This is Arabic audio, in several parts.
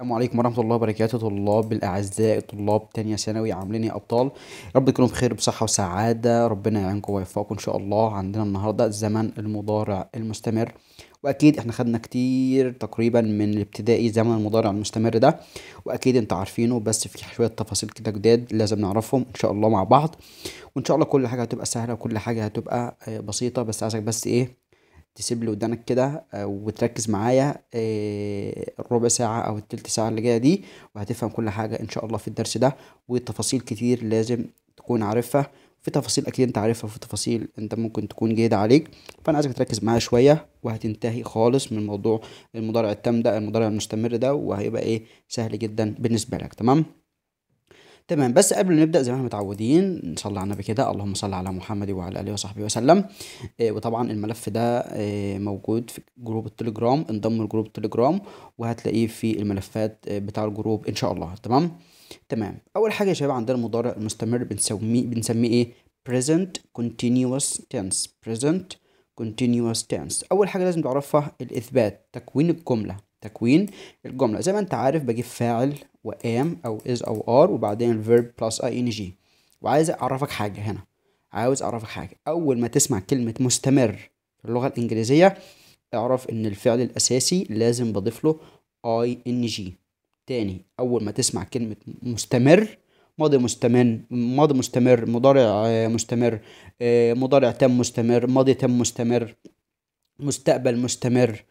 السلام عليكم ورحمة الله وبركاته طلاب الأعزاء طلاب تانية ثانوي عاملين يا أبطال رب تكونوا بخير بصحة وسعادة ربنا يعينكم ويوفقكم إن شاء الله عندنا النهاردة زمن المضارع المستمر وأكيد إحنا خدنا كتير تقريبا من الابتدائي زمن المضارع المستمر ده وأكيد أنتوا عارفينه بس في شوية تفاصيل كده جداد لازم نعرفهم إن شاء الله مع بعض وإن شاء الله كل حاجة هتبقى سهلة وكل حاجة هتبقى آه، بسيطة بس عايزك بس إيه تسيب لي ودانك كده آه، وتركز معايا الربع آه، ساعة أو التلت ساعة اللي جاية دي وهتفهم كل حاجة إن شاء الله في الدرس ده وتفاصيل كتير لازم تكون عارفها في تفاصيل أكيد أنت عارفها وفي تفاصيل أنت ممكن تكون جيدة عليك فأنا عايزك تركز معايا شوية وهتنتهي خالص من موضوع المضارع التام ده المضارع المستمر ده وهيبقى إيه سهل جدا بالنسبة لك تمام تمام بس قبل ما نبدا زي ما احنا متعودين نصلي على النبي كده اللهم صل على محمد وعلى اله وصحبه وسلم آه، وطبعا الملف ده آه، موجود في جروب التليجرام انضم لجروب التليجرام وهتلاقيه في الملفات آه، بتاع الجروب ان شاء الله تمام تمام اول حاجه يا شباب عندنا المضارع المستمر بنسميه بنسميه ايه present continuous tense present continuous tense اول حاجه لازم تعرفها الاثبات تكوين الجمله تكوين الجمله زي ما انت عارف بجيب فاعل و am او is او are وبعدين الفيرب بلس ing وعايز اعرفك حاجه هنا عاوز اعرفك حاجه اول ما تسمع كلمه مستمر في اللغه الانجليزيه اعرف ان الفعل الاساسي لازم بضيف له ing تاني اول ما تسمع كلمه مستمر ماضي مستمر ماضي مستمر مضارع آه، مستمر آه، مضارع تم مستمر ماضي تم مستمر مستقبل مستمر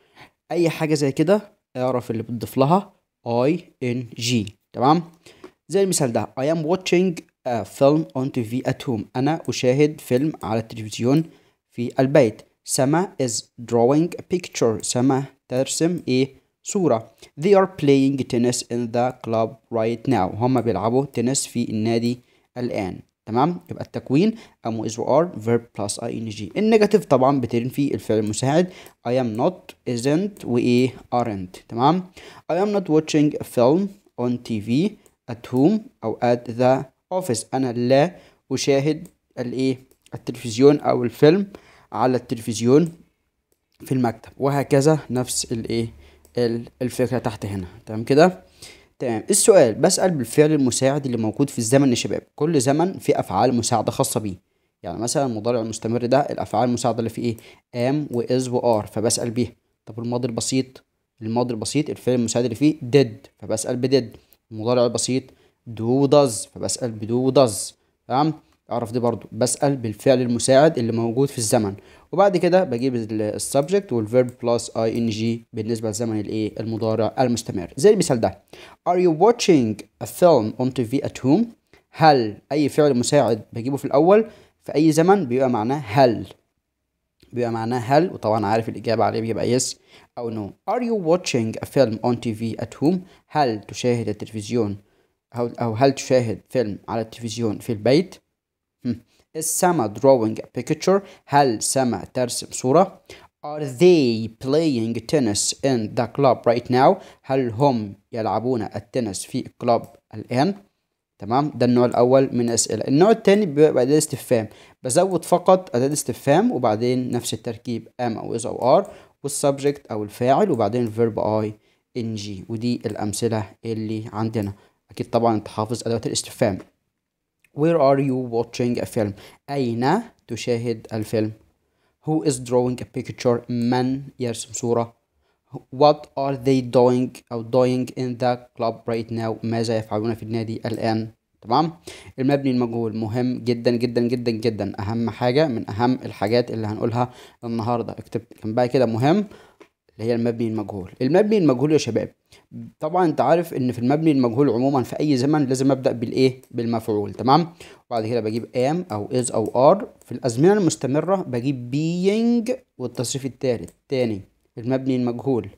اي حاجه زي كده اعرف اللي بتضيف لها اي ان جي تمام زي المثال ده I am watching a film on TV at home أنا أشاهد فيلم على التلفزيون في البيت سما is drawing a picture سما ترسم إيه صورة They are playing tennis in the club right now هما بيلعبوا تنس في النادي الآن تمام يبقى التكوين ام از ار فيرب بلس اي ان جي النيجاتيف طبعا بتنفي الفعل المساعد I am not isn't وايه aren't تمام I am not watching a film on TV at home او at the office انا لا اشاهد الايه التلفزيون او الفيلم على التلفزيون في المكتب وهكذا نفس الايه الفكره تحت هنا تمام كده تمام السؤال بسأل بالفعل المساعد اللي موجود في الزمن يا شباب كل زمن في أفعال مساعدة خاصة بيه يعني مثلا المضارع المستمر ده الأفعال المساعدة اللي فيه إيه am واز وار فبسأل بيها طب الماضي البسيط الماضي البسيط الفعل المساعد اللي فيه did فبسأل بديد المضارع البسيط do does فبسأل بدو does تمام اعرف دي برضو بسأل بالفعل المساعد اللي موجود في الزمن وبعد كده بجيب السبجكت والفيرب بلس اي ان جي بالنسبه للزمن الايه المضارع المستمر زي المثال ده are you watching a film on TV at home هل اي فعل مساعد بجيبه في الاول في اي زمن بيبقى معناه هل بيبقى معناه هل وطبعا عارف الاجابه عليه بيبقى يس او نو no. are you watching a film on TV at home هل تشاهد التلفزيون او هل تشاهد فيلم على التلفزيون في البيت السما hmm. drawing a picture هل سما ترسم صورة Are they playing tennis in the club right now هل هم يلعبون التنس في الكلاب الآن تمام ده النوع الأول من الأسئلة النوع الثاني بيبقى أداة استفهام بزود فقط أداة استفهام وبعدين نفس التركيب am أو is أو are والسبجكت أو الفاعل وبعدين verb I NG ودي الأمثلة اللي عندنا أكيد طبعا أنت حافظ أدوات الاستفهام Where are you watching a film أين تشاهد الفيلم Who is drawing a picture من يرسم صورة What are they doing أو doing in the club right now ماذا يفعلون في النادي الآن تمام المبني المجهول مهم جدا جدا جدا جدا أهم حاجة من أهم الحاجات اللي هنقولها النهاردة اكتب بقى كده مهم اللي هي المبني المجهول المبني المجهول يا شباب طبعا انت عارف ان في المبني المجهول عموما في اي زمن لازم ابدا بالايه بالمفعول تمام وبعد كده بجيب ام او از او ار في الازمنه المستمره بجيب بينج والتصريف الثالث ثاني المبني المجهول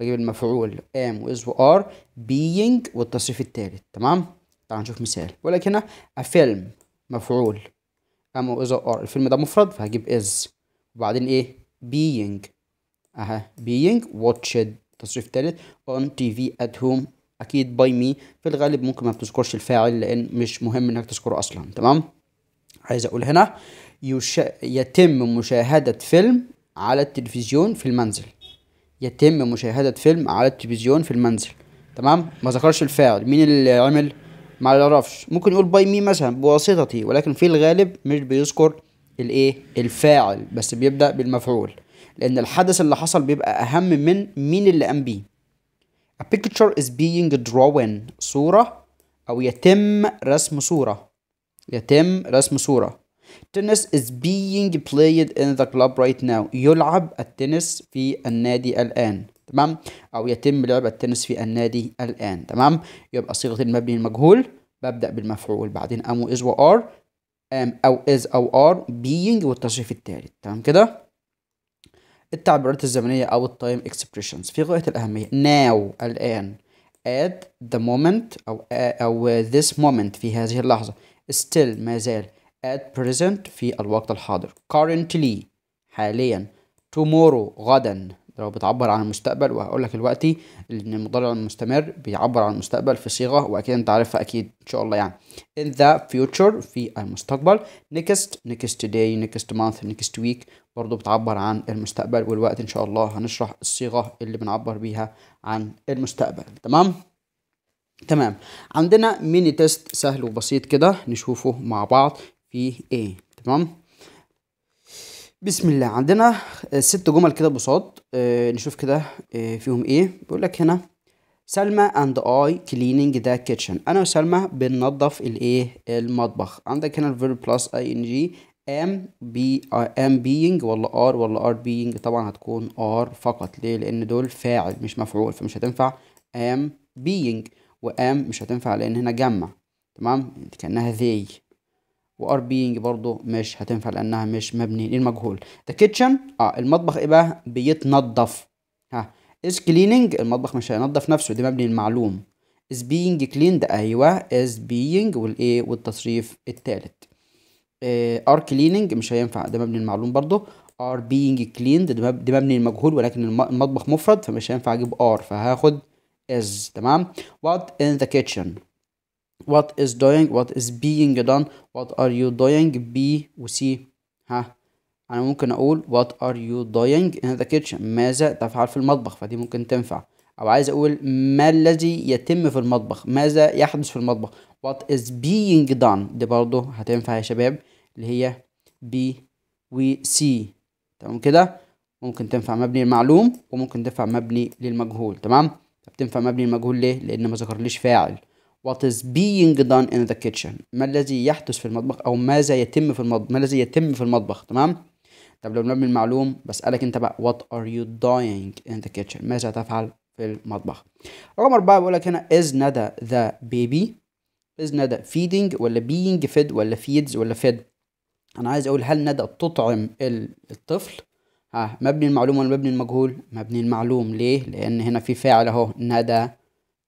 بجيب المفعول ام واز وار بينج والتصريف الثالث تمام تعال نشوف مثال ولكن هنا افيلم مفعول ام واز ار الفيلم ده مفرد فهجيب از وبعدين ايه بينج اها being watched تصريف ثالث on TV at home اكيد by me في الغالب ممكن ما بتذكرش الفاعل لان مش مهم انك تذكره اصلا تمام عايز اقول هنا يش... يتم مشاهدة فيلم على التلفزيون في المنزل يتم مشاهدة فيلم على التلفزيون في المنزل تمام ما ذكرش الفاعل مين اللي عمل ما اعرفش ممكن يقول باي مي مثلا بواسطتي ولكن في الغالب مش بيذكر الايه الفاعل بس بيبدأ بالمفعول لأن الحدث اللي حصل بيبقى أهم من مين اللي قام بيه A picture is being drawn صورة أو يتم رسم صورة يتم رسم صورة Tennis is being played in the club right now يلعب التنس في النادي الآن تمام أو يتم لعب التنس في النادي الآن تمام يبقى صيغة المبني المجهول ببدأ بالمفعول بعدين أم و وآر أم أو إز أو آر being والتصريف التالت تمام كده التعبيرات الزمنية أو التايم اكسبريشنز في غاية الأهمية now الآن at the moment أو أو this moment في هذه اللحظة still ما زال at present في الوقت الحاضر currently حاليا tomorrow غدا لو بتعبر عن المستقبل وهقول لك دلوقتي ان المضارع المستمر بيعبر عن المستقبل في صيغه واكيد انت عارفها اكيد ان شاء الله يعني in the future في المستقبل next next day next month next week برضه بتعبر عن المستقبل والوقت ان شاء الله هنشرح الصيغه اللي بنعبر بيها عن المستقبل تمام تمام عندنا ميني تيست سهل وبسيط كده نشوفه مع بعض في ايه تمام بسم الله عندنا آه، ست جمل كده بساط آه، نشوف كده آه، فيهم ايه بيقول لك هنا سلمى اند اي كليننج ذا كيتشن انا وسلمى بننظف الايه المطبخ عندك هنا الفيرب بلس اي ان جي ام بي ام بينج ولا ار ولا ار بينج طبعا هتكون ار فقط ليه لان دول فاعل مش مفعول فمش هتنفع ام بينج وام مش هتنفع لان هنا جمع تمام كانها ذي وار بينج برضو مش هتنفع لانها مش مبني للمجهول ذا كيتشن اه المطبخ ايه بقى بيتنضف ها از كليننج المطبخ مش هينضف نفسه دي مبني للمعلوم از بينج كليند ايوه از بينج والايه والتصريف الثالث ار كليننج مش هينفع ده مبني للمعلوم برضو ار بينج كليند ده مبني للمجهول ولكن المطبخ مفرد فمش هينفع اجيب ار فهاخد از تمام وات ان ذا كيتشن what is doing what is being done what are you doing B و C ها أنا ممكن أقول what are you doing in the kitchen ماذا تفعل في المطبخ فدي ممكن تنفع أو عايز أقول ما الذي يتم في المطبخ ماذا يحدث في المطبخ what is being done دي برضه هتنفع يا شباب اللي هي B و C تمام كده ممكن تنفع مبني للمعلوم وممكن تنفع مبني للمجهول تمام طب تنفع مبني للمجهول ليه لأن ما ذكرليش فاعل what is being done in the kitchen ما الذي يحدث في المطبخ او ماذا يتم في المطبخ ما الذي يتم في المطبخ تمام طب لو بنبني المعلوم بسألك انت بقى what are you doing in the kitchen ماذا تفعل في المطبخ رقم أربعة بيقول لك هنا is ندى the baby is ندى feeding ولا being fed ولا feeds ولا fed أنا عايز أقول هل ندى تطعم الطفل ها مبني المعلوم ولا مبني المجهول مبني المعلوم ليه لأن هنا في فاعل أهو ندى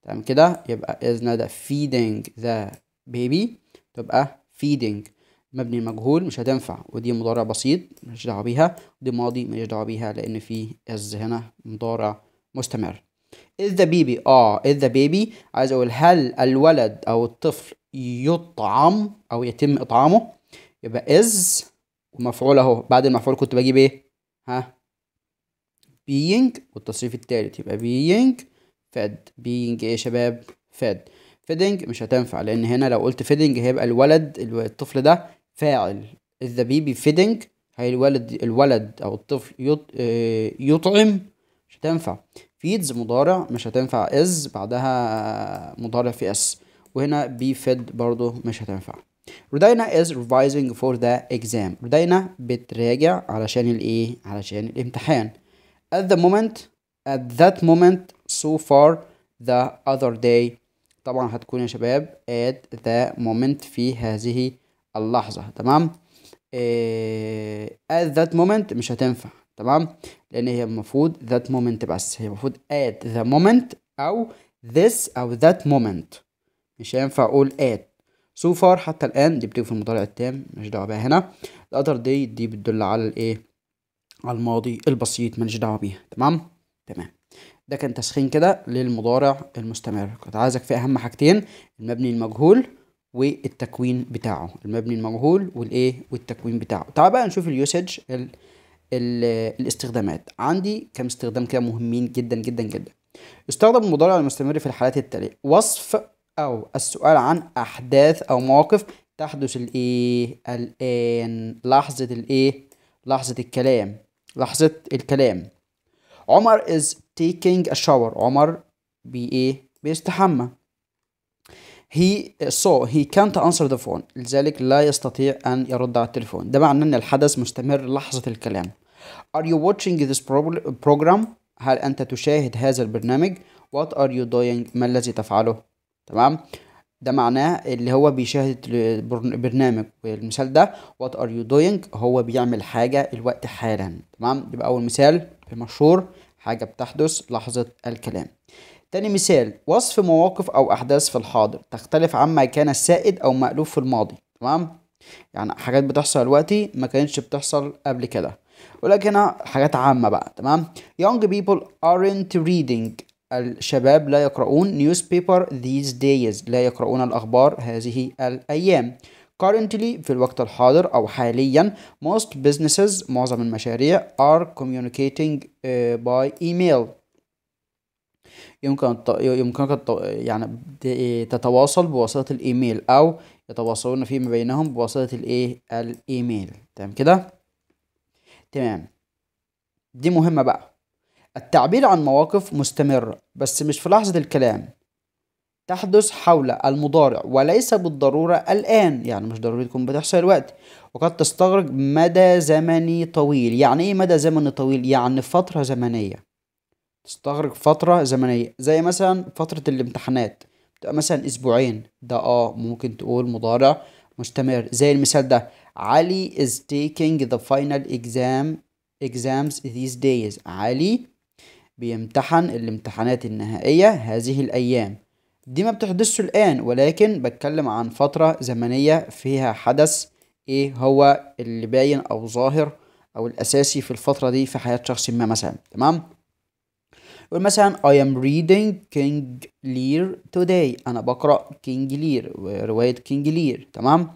تمام كده يبقى is not feeding the baby تبقى feeding مبني مجهول مش هتنفع ودي مضارع بسيط مش دعوه بيها ودي ماضي ماليش دعوه بيها لان في از هنا مضارع مستمر is the baby اه is the baby عايز اقول هل الولد او الطفل يطعم او يتم اطعامه يبقى is ومفعول اهو بعد المفعول كنت بجيب ايه ها being والتصريف الثالث يبقى being فاد بينج ايه يا شباب فاد فيدنج مش هتنفع لان هنا لو قلت فيدنج هيبقى الولد الطفل ده فاعل اذا بيبي فيدنج هي الولد الولد او الطفل آه، يطعم مش هتنفع فيدز مضارع مش هتنفع از بعدها مضارع في اس وهنا بي فيد برضه مش هتنفع رودينا از revising فور ذا exam رودينا بتراجع علشان الايه علشان الامتحان at the moment at that moment so far the other day طبعا هتكون يا شباب at the moment في هذه اللحظة تمام إيه at that moment مش هتنفع تمام لأن هي المفروض that moment بس هي المفروض at the moment أو this أو that moment مش هينفع أقول at so far حتى الآن دي بتيجي في المضارع التام مش دعوة بيها هنا the other day دي بتدل على الإيه على الماضي البسيط ماليش دعوة بيها تمام تمام ده كان تسخين كده للمضارع المستمر كنت عايزك في اهم حاجتين المبني المجهول والتكوين بتاعه المبني المجهول والايه والتكوين بتاعه تعال بقى نشوف اليوسج ال ال الاستخدامات عندي كم استخدام كده مهمين جدا جدا جدا استخدم المضارع المستمر في الحالات التالية وصف أو السؤال عن أحداث أو مواقف تحدث الإيه الآن لحظة الإيه لحظة الكلام لحظة الكلام عمر is taking a shower عمر بي ايه بيستحمى he so he can't answer the phone لذلك لا يستطيع أن يرد على التليفون ده معناه أن الحدث مستمر لحظة الكلام are you watching this program هل أنت تشاهد هذا البرنامج what are you doing ما الذي تفعله تمام ده معناه اللي هو بيشاهد برنامج والمثال ده what are you doing هو بيعمل حاجة الوقت حالا تمام يبقى أول مثال المشهور حاجة بتحدث لحظة الكلام تاني مثال وصف مواقف أو أحداث في الحاضر تختلف عما كان سائد أو مألوف في الماضي تمام يعني حاجات بتحصل دلوقتي ما كانتش بتحصل قبل كده ولكن حاجات عامة بقى تمام young people aren't reading الشباب لا يقرؤون newspaper these days لا يقرؤون الأخبار هذه الأيام Currently في الوقت الحاضر أو حاليا most businesses معظم المشاريع are communicating uh, by email يمكن يمكنك يعني تتواصل بواسطة الإيميل أو يتواصلون فيما بينهم بواسطة الإيه الإيميل تمام كده تمام دي مهمة بقى التعبير عن مواقف مستمر بس مش في لحظة الكلام تحدث حول المضارع وليس بالضرورة الآن يعني مش ضروري تكون بتحصل الوقت وقد تستغرق مدى زمني طويل يعني إيه مدى زمني طويل؟ يعني فترة زمنية تستغرق فترة زمنية زي مثلا فترة الامتحانات مثلا أسبوعين ده آه ممكن تقول مضارع مستمر زي المثال ده علي is taking the final exam exams these days علي بيمتحن الامتحانات النهائية هذه الأيام دي ما بتحدثش الآن ولكن بتكلم عن فترة زمنية فيها حدث إيه هو اللي باين أو ظاهر أو الأساسي في الفترة دي في حياة شخص ما مثلا تمام يقول مثلا I am reading King Lear today أنا بقرأ كينج لير رواية كينج لير تمام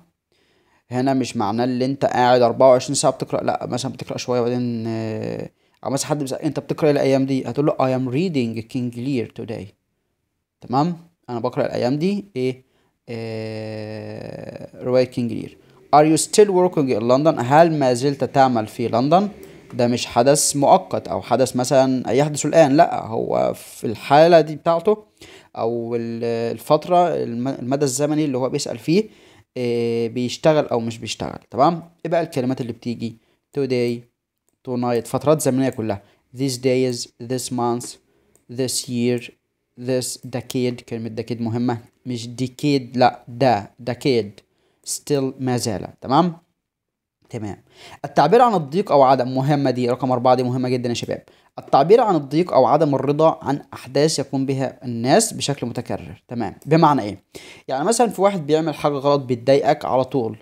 هنا مش معناه اللي انت قاعد 24 ساعة بتقرأ لا مثلا بتقرأ شوية وبعدين آه، أو مثلا حد بيسأل انت بتقرأ إيه الأيام دي هتقول له I am reading King Lear today تمام انا بقرا الايام دي ايه آه روايه كينج لير Are you still working in London؟ هل ما زلت تعمل في لندن؟ ده مش حدث مؤقت او حدث مثلا يحدث الان لا هو في الحاله دي بتاعته او الفتره المدى الزمني اللي هو بيسال فيه آه، بيشتغل او مش بيشتغل تمام ايه بقى الكلمات اللي بتيجي today tonight فترات زمنيه كلها these days this month this year this decade كلمة decade مهمة مش decade لا ده decade still ما زال تمام تمام التعبير عن الضيق او عدم مهمه دي رقم أربعة دي مهمه جدا يا شباب التعبير عن الضيق او عدم الرضا عن احداث يقوم بها الناس بشكل متكرر تمام بمعنى ايه يعني مثلا في واحد بيعمل حاجه غلط بتضايقك على طول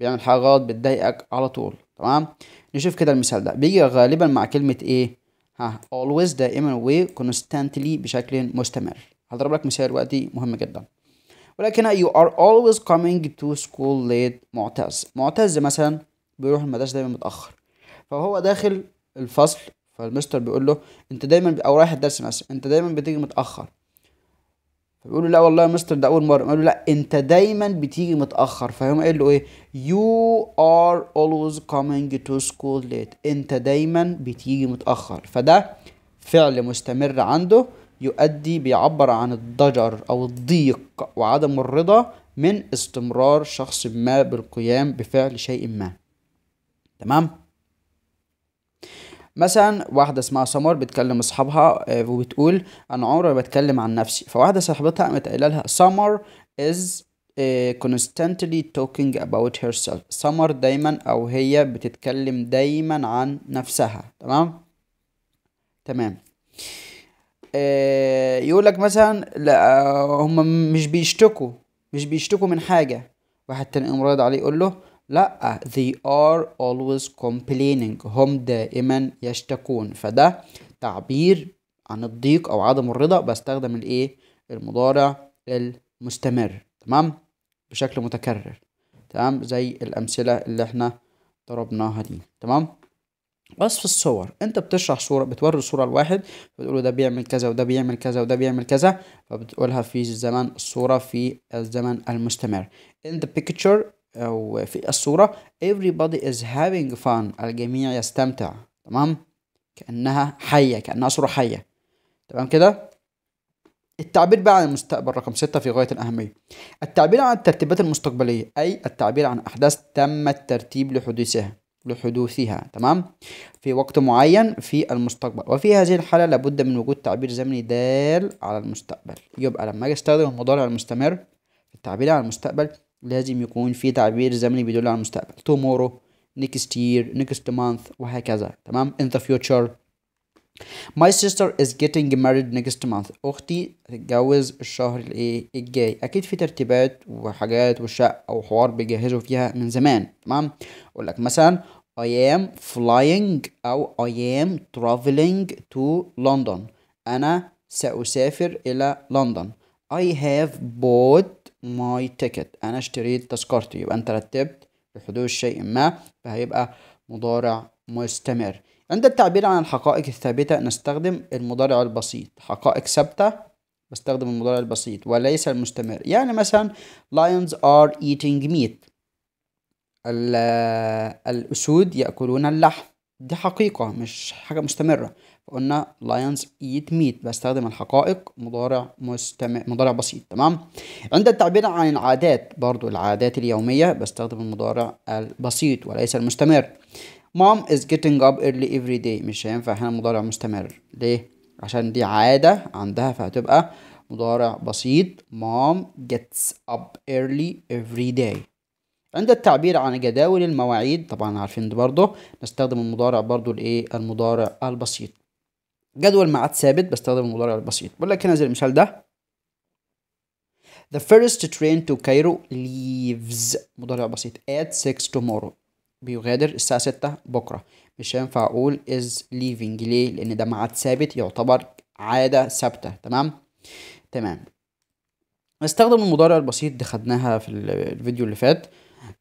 بيعمل حاجه غلط بتضايقك على طول تمام نشوف كده المثال ده بيجي غالبا مع كلمه ايه ها always دائما و constantly بشكل مستمر هضرب لك مثال وقتي مهم جدا ولكن you are always coming to school late معتز معتز مثلا بيروح المدرسة دايما متأخر فهو داخل الفصل فالمستر بيقول له انت دايما او رايح الدرس مثلا انت دايما بتيجي متأخر يقولوا لا والله يا مستر ده اول مره قالوا لا انت دايما بتيجي متاخر فهم قال له ايه يو ار always coming تو سكول ليت انت دايما بتيجي متاخر فده فعل مستمر عنده يؤدي بيعبر عن الضجر او الضيق وعدم الرضا من استمرار شخص ما بالقيام بفعل شيء ما تمام مثلا واحده اسمها سمر بتكلم اصحابها آه، وبتقول انا عمري ما بتكلم عن نفسي فواحده صاحبتها قامت قايله لها سمر از آه، constantly talking about herself سمر دايما او هي بتتكلم دايما عن نفسها تمام تمام آه، يقول لك مثلا لا هم مش بيشتكوا مش بيشتكوا من حاجه واحد تاني مريض عليه يقول له لا they are always complaining هم دائما يشتكون فده تعبير عن الضيق او عدم الرضا بستخدم الايه المضارع المستمر تمام بشكل متكرر تمام زي الامثله اللي احنا ضربناها دي تمام وصف الصور انت بتشرح صوره بتوري الصوره لواحد بتقول ده بيعمل كذا وده بيعمل كذا وده بيعمل كذا فبتقولها في الزمن الصوره في الزمن المستمر in the picture أو في الصورة everybody is having fun الجميع يستمتع تمام كأنها حية كأنها صورة حية تمام كده التعبير بقى عن المستقبل رقم ستة في غاية الأهمية التعبير عن الترتيبات المستقبلية أي التعبير عن أحداث تم الترتيب لحدوثها لحدوثها تمام في وقت معين في المستقبل وفي هذه الحالة لابد من وجود تعبير زمني دال على المستقبل يبقى لما أجي أستخدم المضارع المستمر في التعبير عن المستقبل لازم يكون في تعبير زمني بيدل على المستقبل tomorrow next year next month وهكذا تمام in the future My sister is getting married next month أختي هتتجوز الشهر الايه الجاي أكيد في ترتيبات وحاجات او وحوار بيجهزوا فيها من زمان تمام أقول لك مثلا I am flying أو I am traveling to London أنا سأسافر إلى لندن I have bought ماي تيكت انا اشتريت تذكرتي يبقى انت رتبت لحدوث شيء ما فهيبقى مضارع مستمر عند التعبير عن الحقائق الثابتة نستخدم المضارع البسيط حقائق ثابتة بستخدم المضارع البسيط وليس المستمر يعني مثلا lions are eating meat الأسود يأكلون اللحم دي حقيقة مش حاجة مستمرة فقلنا لاينز ايت ميت بستخدم الحقائق مضارع مستمر مضارع بسيط تمام عند التعبير عن العادات برضو العادات اليومية بستخدم المضارع البسيط وليس المستمر مام is getting up early every day مش هينفع هنا مضارع مستمر ليه عشان دي عادة عندها فهتبقى مضارع بسيط mom gets up early every day عند التعبير عن جداول المواعيد طبعا عارفين ده برضه نستخدم المضارع برضه الايه المضارع البسيط جدول ميعاد ثابت بستخدم المضارع البسيط بقول لك هنا زي المثال ده The first train to Cairo leaves مضارع بسيط at 6 tomorrow بيغادر الساعة 6 بكرة مش هينفع أقول is leaving ليه؟ لأن ده ميعاد ثابت يعتبر عادة ثابتة تمام؟ تمام نستخدم المضارع البسيط دي خدناها في الفيديو اللي فات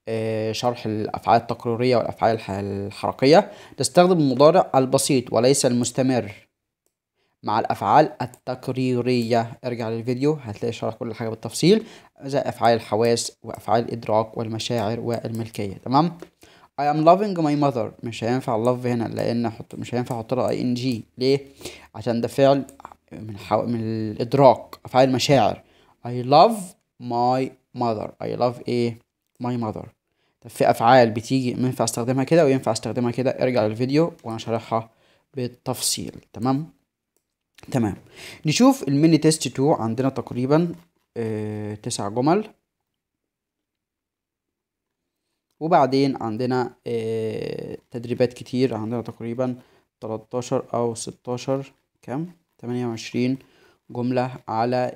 آه، شرح الأفعال التقريرية والأفعال الحركية تستخدم المضارع البسيط وليس المستمر مع الأفعال التقريرية ارجع للفيديو هتلاقي شرح كل حاجة بالتفصيل زي أفعال الحواس وأفعال الإدراك والمشاعر والملكية تمام I am loving my mother مش هينفع love هنا لأن حط مش هينفع أحط لها ان جي ليه؟ عشان ده فعل من, حو... من الإدراك أفعال المشاعر I love my mother I love إيه؟ my mother طب في أفعال بتيجي ينفع استخدمها كده وينفع استخدمها كده ارجع للفيديو وأنا شارحها بالتفصيل تمام تمام نشوف الميني تيست 2 عندنا تقريبا اه تسع جمل وبعدين عندنا اه تدريبات كتير عندنا تقريبا 13 أو 16 كام 28 جملة على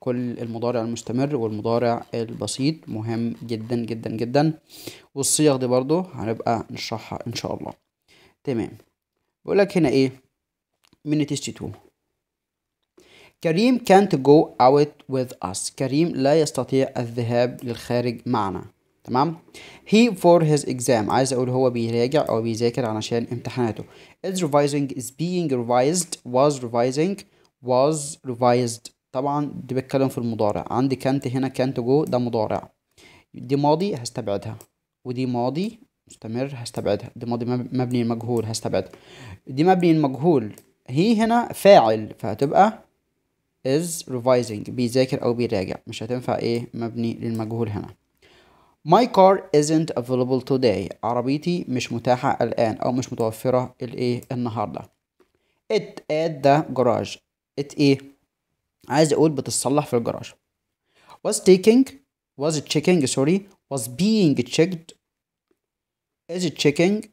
كل المضارع المستمر والمضارع البسيط مهم جدا جدا جدا والصيغ دي برضو هنبقى نشرحها ان شاء الله تمام بقولك هنا ايه من تيست 2 كريم can't go out with us كريم لا يستطيع الذهاب للخارج معنا تمام he for his exam عايز اقول هو بيراجع او بيذاكر علشان امتحاناته is revising is being revised was revising was revised طبعا دي بتكلم في المضارع عندي كانت هنا كانت جو ده مضارع دي ماضي هستبعدها ودي ماضي مستمر هستبعدها دي ماضي مبني المجهول هستبعدها دي مبني المجهول هي هنا فاعل فهتبقى is revising بيذاكر أو بيراجع مش هتنفع إيه مبني للمجهول هنا My car isn't available today عربيتي مش متاحة الآن أو مش متوفرة الإيه النهاردة it at ده جراج it إيه عايز اقول بتصلح في الجراج was taking was checking sorry was being checked is checking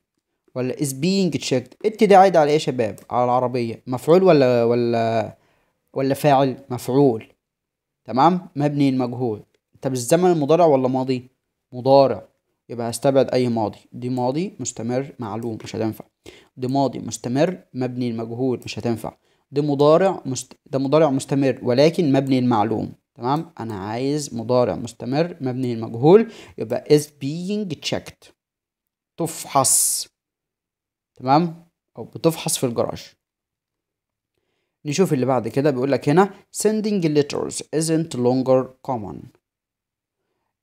ولا is being checked it ده عايد على ايه يا شباب على العربية مفعول ولا ولا ولا فاعل مفعول تمام مبني المجهول طب الزمن المضارع ولا ماضي مضارع يبقى هستبعد اي ماضي دي ماضي مستمر معلوم مش هتنفع دي ماضي مستمر مبني المجهول مش هتنفع ده مضارع مست... ده مضارع مستمر ولكن مبني المعلوم تمام انا عايز مضارع مستمر مبني المجهول يبقى is being checked تفحص تمام او بتفحص في الجراج نشوف اللي بعد كده بيقول لك هنا sending letters isn't longer common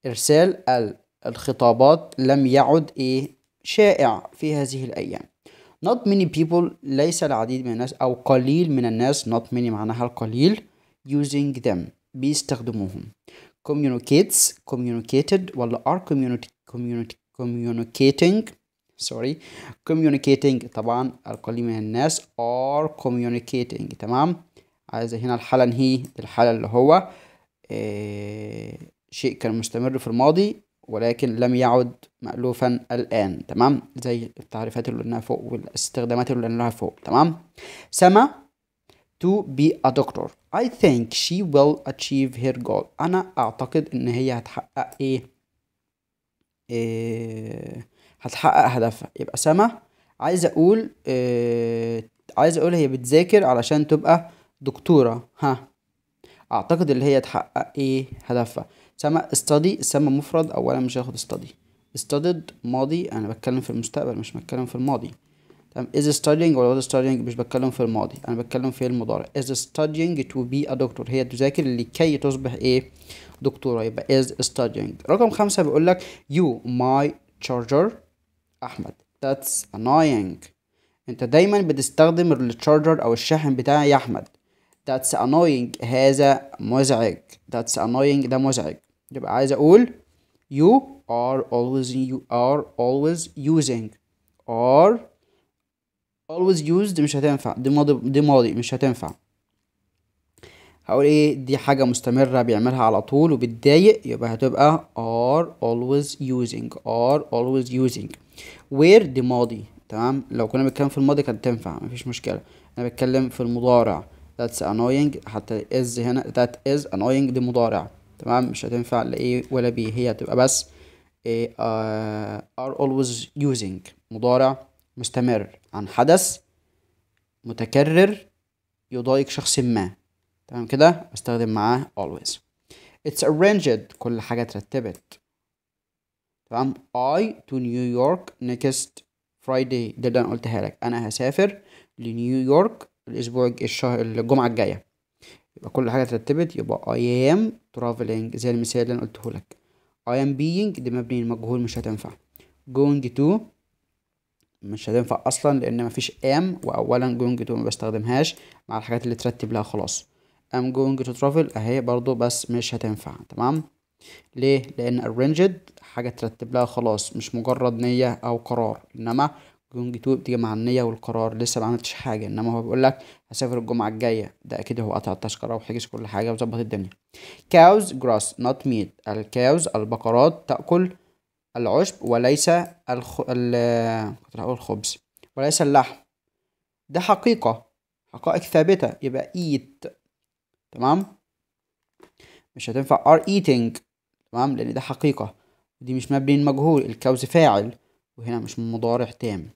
ارسال الخطابات لم يعد ايه شائع في هذه الايام not many people ليس العديد من الناس أو قليل من الناس not many معناها القليل using them بيستخدموهم communicates communicated ولا are community, community, communicating sorry communicating طبعا القليل من الناس are communicating تمام عايزة هنا الحالة نهي الحالة اللي هو إيه شيء كان مستمر في الماضي ولكن لم يعد مألوفا الآن تمام زي التعريفات اللي قلناها فوق والاستخدامات اللي قلناها فوق تمام سما to be a doctor I think she will achieve her goal أنا أعتقد إن هي هتحقق إيه, إيه هتحقق هدفها يبقى سما عايز أقول إيه عايز أقول هي بتذاكر علشان تبقى دكتورة ها أعتقد اللي هي تحقق إيه هدفها سما استادي السما مفرد اولا مش هاخد استادي استاديد ماضي انا بتكلم في المستقبل مش بتكلم في الماضي تمام is studying ولا was studying مش بتكلم في الماضي انا بتكلم في المضارع is studying to be a doctor هي تذاكر لكي تصبح ايه دكتوره يبقى is studying رقم خمسة بيقول لك you my charger احمد that's annoying انت دايما بتستخدم التشارجر او الشاحن بتاعي يا احمد That's annoying هذا مزعج That's annoying ده مزعج يبقى عايز أقول You are always you are always using are always used مش هتنفع دي ماضي دي ماضي مش هتنفع هقول ايه دي حاجة مستمرة بيعملها على طول وبتضايق يبقى هتبقى are always using are always using where دي ماضي تمام لو كنا بنتكلم في الماضي كانت تنفع مفيش مشكلة انا بتكلم في المضارع that's annoying حتى is هنا that is annoying دي مضارع تمام مش هتنفع لإيه ولا بي هي هتبقى بس uh, are always using مضارع مستمر عن حدث متكرر يضايق شخص ما تمام كده استخدم معاه always it's arranged كل حاجة اترتبت تمام I to New York next Friday ده اللي انا قلتها لك انا هسافر لنيويورك الاسبوع الشهر الجمعه الجايه يبقى كل حاجه اترتبت يبقى I am traveling زي المثال اللي انا قلته لك I am being ده مبني المجهول مش هتنفع going to مش هتنفع اصلا لان مفيش am واولا going to ما بستخدمهاش مع الحاجات اللي ترتب لها خلاص I'm going to travel اهي برضو بس مش هتنفع تمام ليه لان arranged حاجه ترتب لها خلاص مش مجرد نيه او قرار انما جونج تو بتيجي مع النية والقرار لسه ما عملتش حاجة انما هو بيقول لك هسافر الجمعة الجاية ده اكيد هو قطع التذكرة وحجز كل حاجة وظبط الدنيا cows grass not meat الكاوز البقرات تأكل العشب وليس الخ... ال... كنت هقول الخبز وليس اللحم ده حقيقة حقائق ثابتة يبقى eat تمام مش هتنفع are eating تمام لأن ده حقيقة دي مش مبني المجهول الكوز فاعل وهنا مش مضارع تام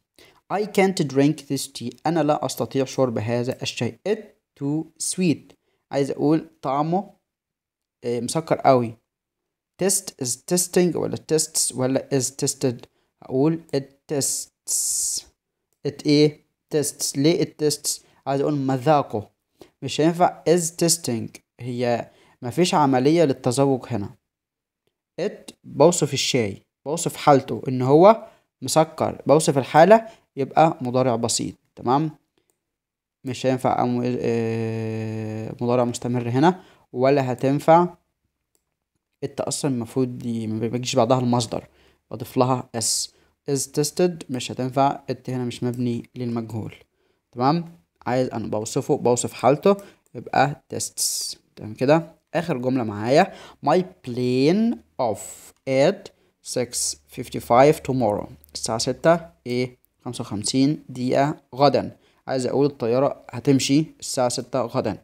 I can't drink this tea أنا لا أستطيع شرب هذا الشاي it too sweet عايز أقول طعمه آه، مسكر قوي test is testing ولا tests ولا is tested أقول it tests it ايه tests ليه it tests عايز أقول مذاقه مش هينفع is testing هي مفيش عملية للتذوق هنا it بوصف الشاي بوصف حالته إن هو مسكر بوصف الحالة يبقى مضارع بسيط تمام مش هينفع آه، مضارع مستمر هنا ولا هتنفع انت اصلا المفروض ما بيجيش بعدها المصدر بضيف لها اس از تيستد مش هتنفع انت هنا مش مبني للمجهول تمام عايز انا بوصفه بوصف حالته يبقى تيستس تمام كده اخر جمله معايا my plane of at 6:55 tomorrow الساعه 6 ايه خمسة وخمسين دقيقة غدا عايز أقول الطيارة هتمشي الساعة ستة غدا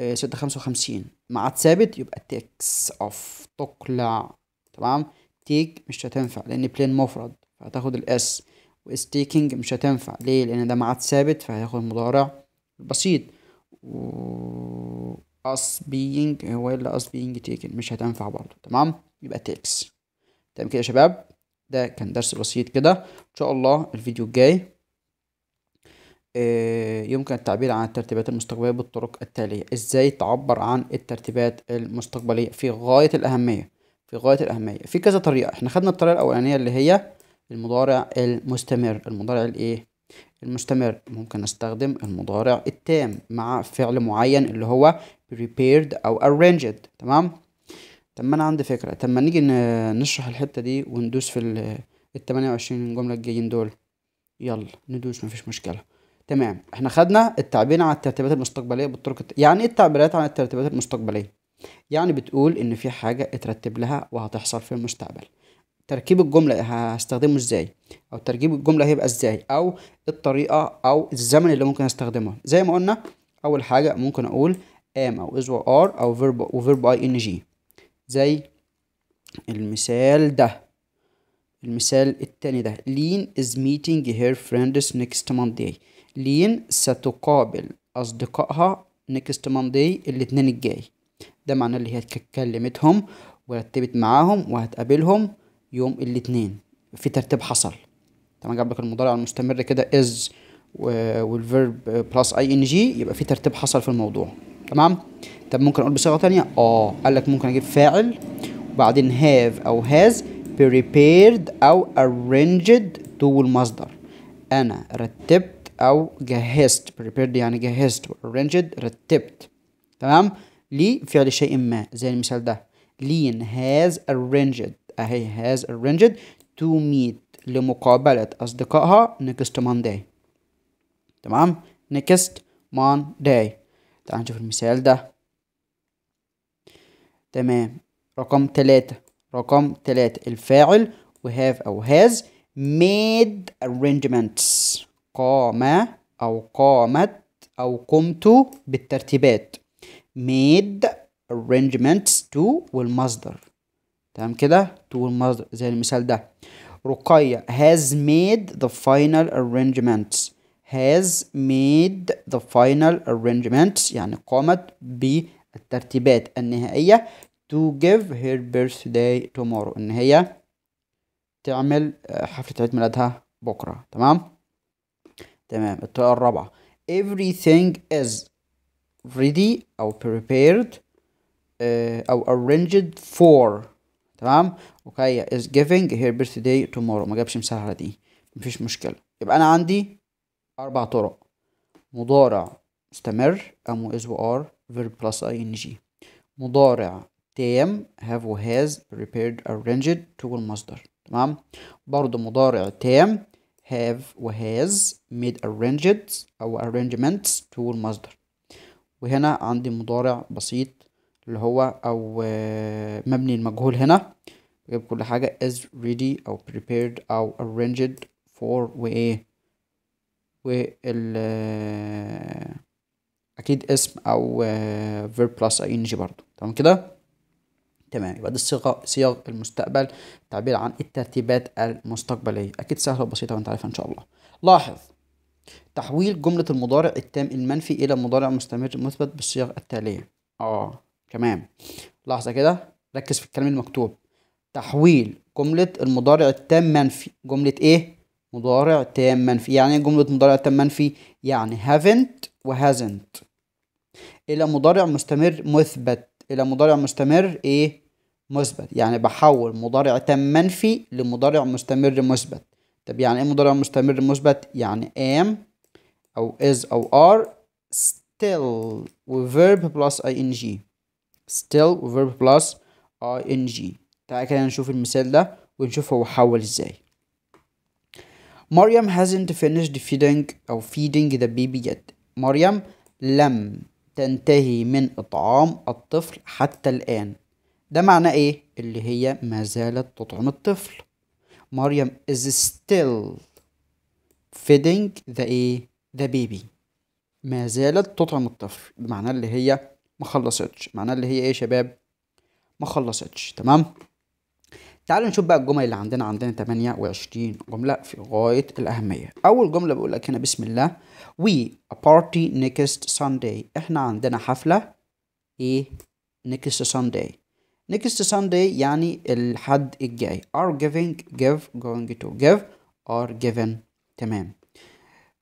آه، ستة خمسة وخمسين ميعاد ثابت يبقى تيكس أوف تقلع تمام تيك مش هتنفع لأن بلين مفرد فهتاخد الإس وإس تيكنج مش هتنفع ليه لأن ده ميعاد ثابت فهياخد مضارع بسيط و us هو اللي أس بينج تيكن مش هتنفع برضه تمام يبقى تيكس تمام كده يا شباب ده كان درس بسيط كده ان شاء الله الفيديو الجاي آه، يمكن التعبير عن الترتيبات المستقبلية بالطرق التالية ازاي تعبر عن الترتيبات المستقبلية في غاية الأهمية في غاية الأهمية في كذا طريقة احنا خدنا الطريقة الأولانية اللي هي المضارع المستمر المضارع الايه المستمر ممكن استخدم المضارع التام مع فعل معين اللي هو prepared او arranged تمام طب ما انا عندي فكره طب ما نيجي نشرح الحته دي وندوس في ال 28 جمله الجايين دول يلا ندوس مفيش مشكله تمام احنا خدنا التعبير عن الترتيبات المستقبليه بالطرق الت... يعني ايه التعبيرات عن الترتيبات المستقبليه يعني بتقول ان في حاجه اترتب لها وهتحصل في المستقبل تركيب الجمله هستخدمه ازاي او تركيب الجمله هيبقى ازاي او الطريقه او الزمن اللي ممكن استخدمه زي ما قلنا اول حاجه ممكن اقول ام او از وار او فيرب وفيرب اي ان جي زي المثال ده المثال التاني ده لين is meeting her friends next Monday لين ستقابل أصدقائها next Monday الاتنين الجاي ده معناه اللي هي كلمتهم ورتبت معاهم وهتقابلهم يوم الاتنين في ترتيب حصل تمام جاب لك المضارع المستمر كده is والفيرب بلس اي ان جي يبقى في ترتيب حصل في الموضوع تمام طب ممكن اقول بصيغه ثانيه اه قال لك ممكن اجيب فاعل وبعدين هاف او هاز prepared او arranged to المصدر انا رتبت او جهزت prepared يعني جهزت arranged رتبت تمام لفعل شيء ما زي المثال ده لين has arranged اهي has arranged to meet لمقابلة أصدقائها next Monday تمام next Monday تعال نشوف المثال ده تمام رقم تلاتة رقم تلاتة الفاعل have أو has made arrangements قام أو قامت أو قمت بالترتيبات made arrangements to والمصدر تمام كده to والمصدر زي المثال ده رقية has made the final arrangements has made the final arrangements يعني قامت بالترتيبات النهائية to give her birthday tomorrow إن هي تعمل آه، حفلة عيد ميلادها بكرة تمام تمام الطريقة الرابعة everything is ready أو prepared آه، أو arranged for تمام وكايا is giving her birthday tomorrow ما جابش على دي مفيش مشكلة يبقى أنا عندي أربع طرق مضارع مستمر أم إز وآر verb plus ing مضارع تام have و has prepared arranged to المصدر تمام برضه مضارع تام have و has made arranged أو arrangements to المصدر وهنا عندي مضارع بسيط اللي هو أو آه، مبني المجهول هنا بجيب كل حاجة is ready أو prepared أو arranged for وإيه وال اكيد اسم او آه، verb plus ing برضو تمام كده تمام يبقى دي الصيغه صيغ المستقبل تعبير عن الترتيبات المستقبليه اكيد سهله وبسيطه وانت عارفها ان شاء الله لاحظ تحويل جمله المضارع التام المنفي الى مضارع مستمر مثبت بالصيغ التاليه اه تمام لحظه كده ركز في الكلام المكتوب تحويل جمله المضارع التام منفي جمله ايه مضارع تام منفي يعني ايه جملة مضارع تام منفي يعني haven't و hasn't إلى مضارع مستمر مثبت إلى مضارع مستمر إيه مثبت يعني بحول مضارع تام منفي لمضارع مستمر مثبت طب يعني إيه مضارع مستمر مثبت يعني am أو is أو are still و verb plus ing still و verb plus ing تعالى كده نشوف المثال ده ونشوف هو حول إزاي مريم hasn't finished feeding أو feeding the baby yet مريم لم تنتهي من إطعام الطفل حتى الآن ده معناه إيه؟ اللي هي ما زالت تطعم الطفل مريم is still feeding the إيه؟ the baby ما زالت تطعم الطفل بمعنى اللي هي ما خلصتش معناه اللي هي إيه يا شباب؟ ما خلصتش تمام؟ تعالوا نشوف بقى الجمل اللي عندنا عندنا 28 جملة في غاية الأهمية أول جملة بقول لك هنا بسم الله وي ا party next Sunday احنا عندنا حفلة ايه next Sunday next Sunday يعني الحد الجاي are giving give going to give are given تمام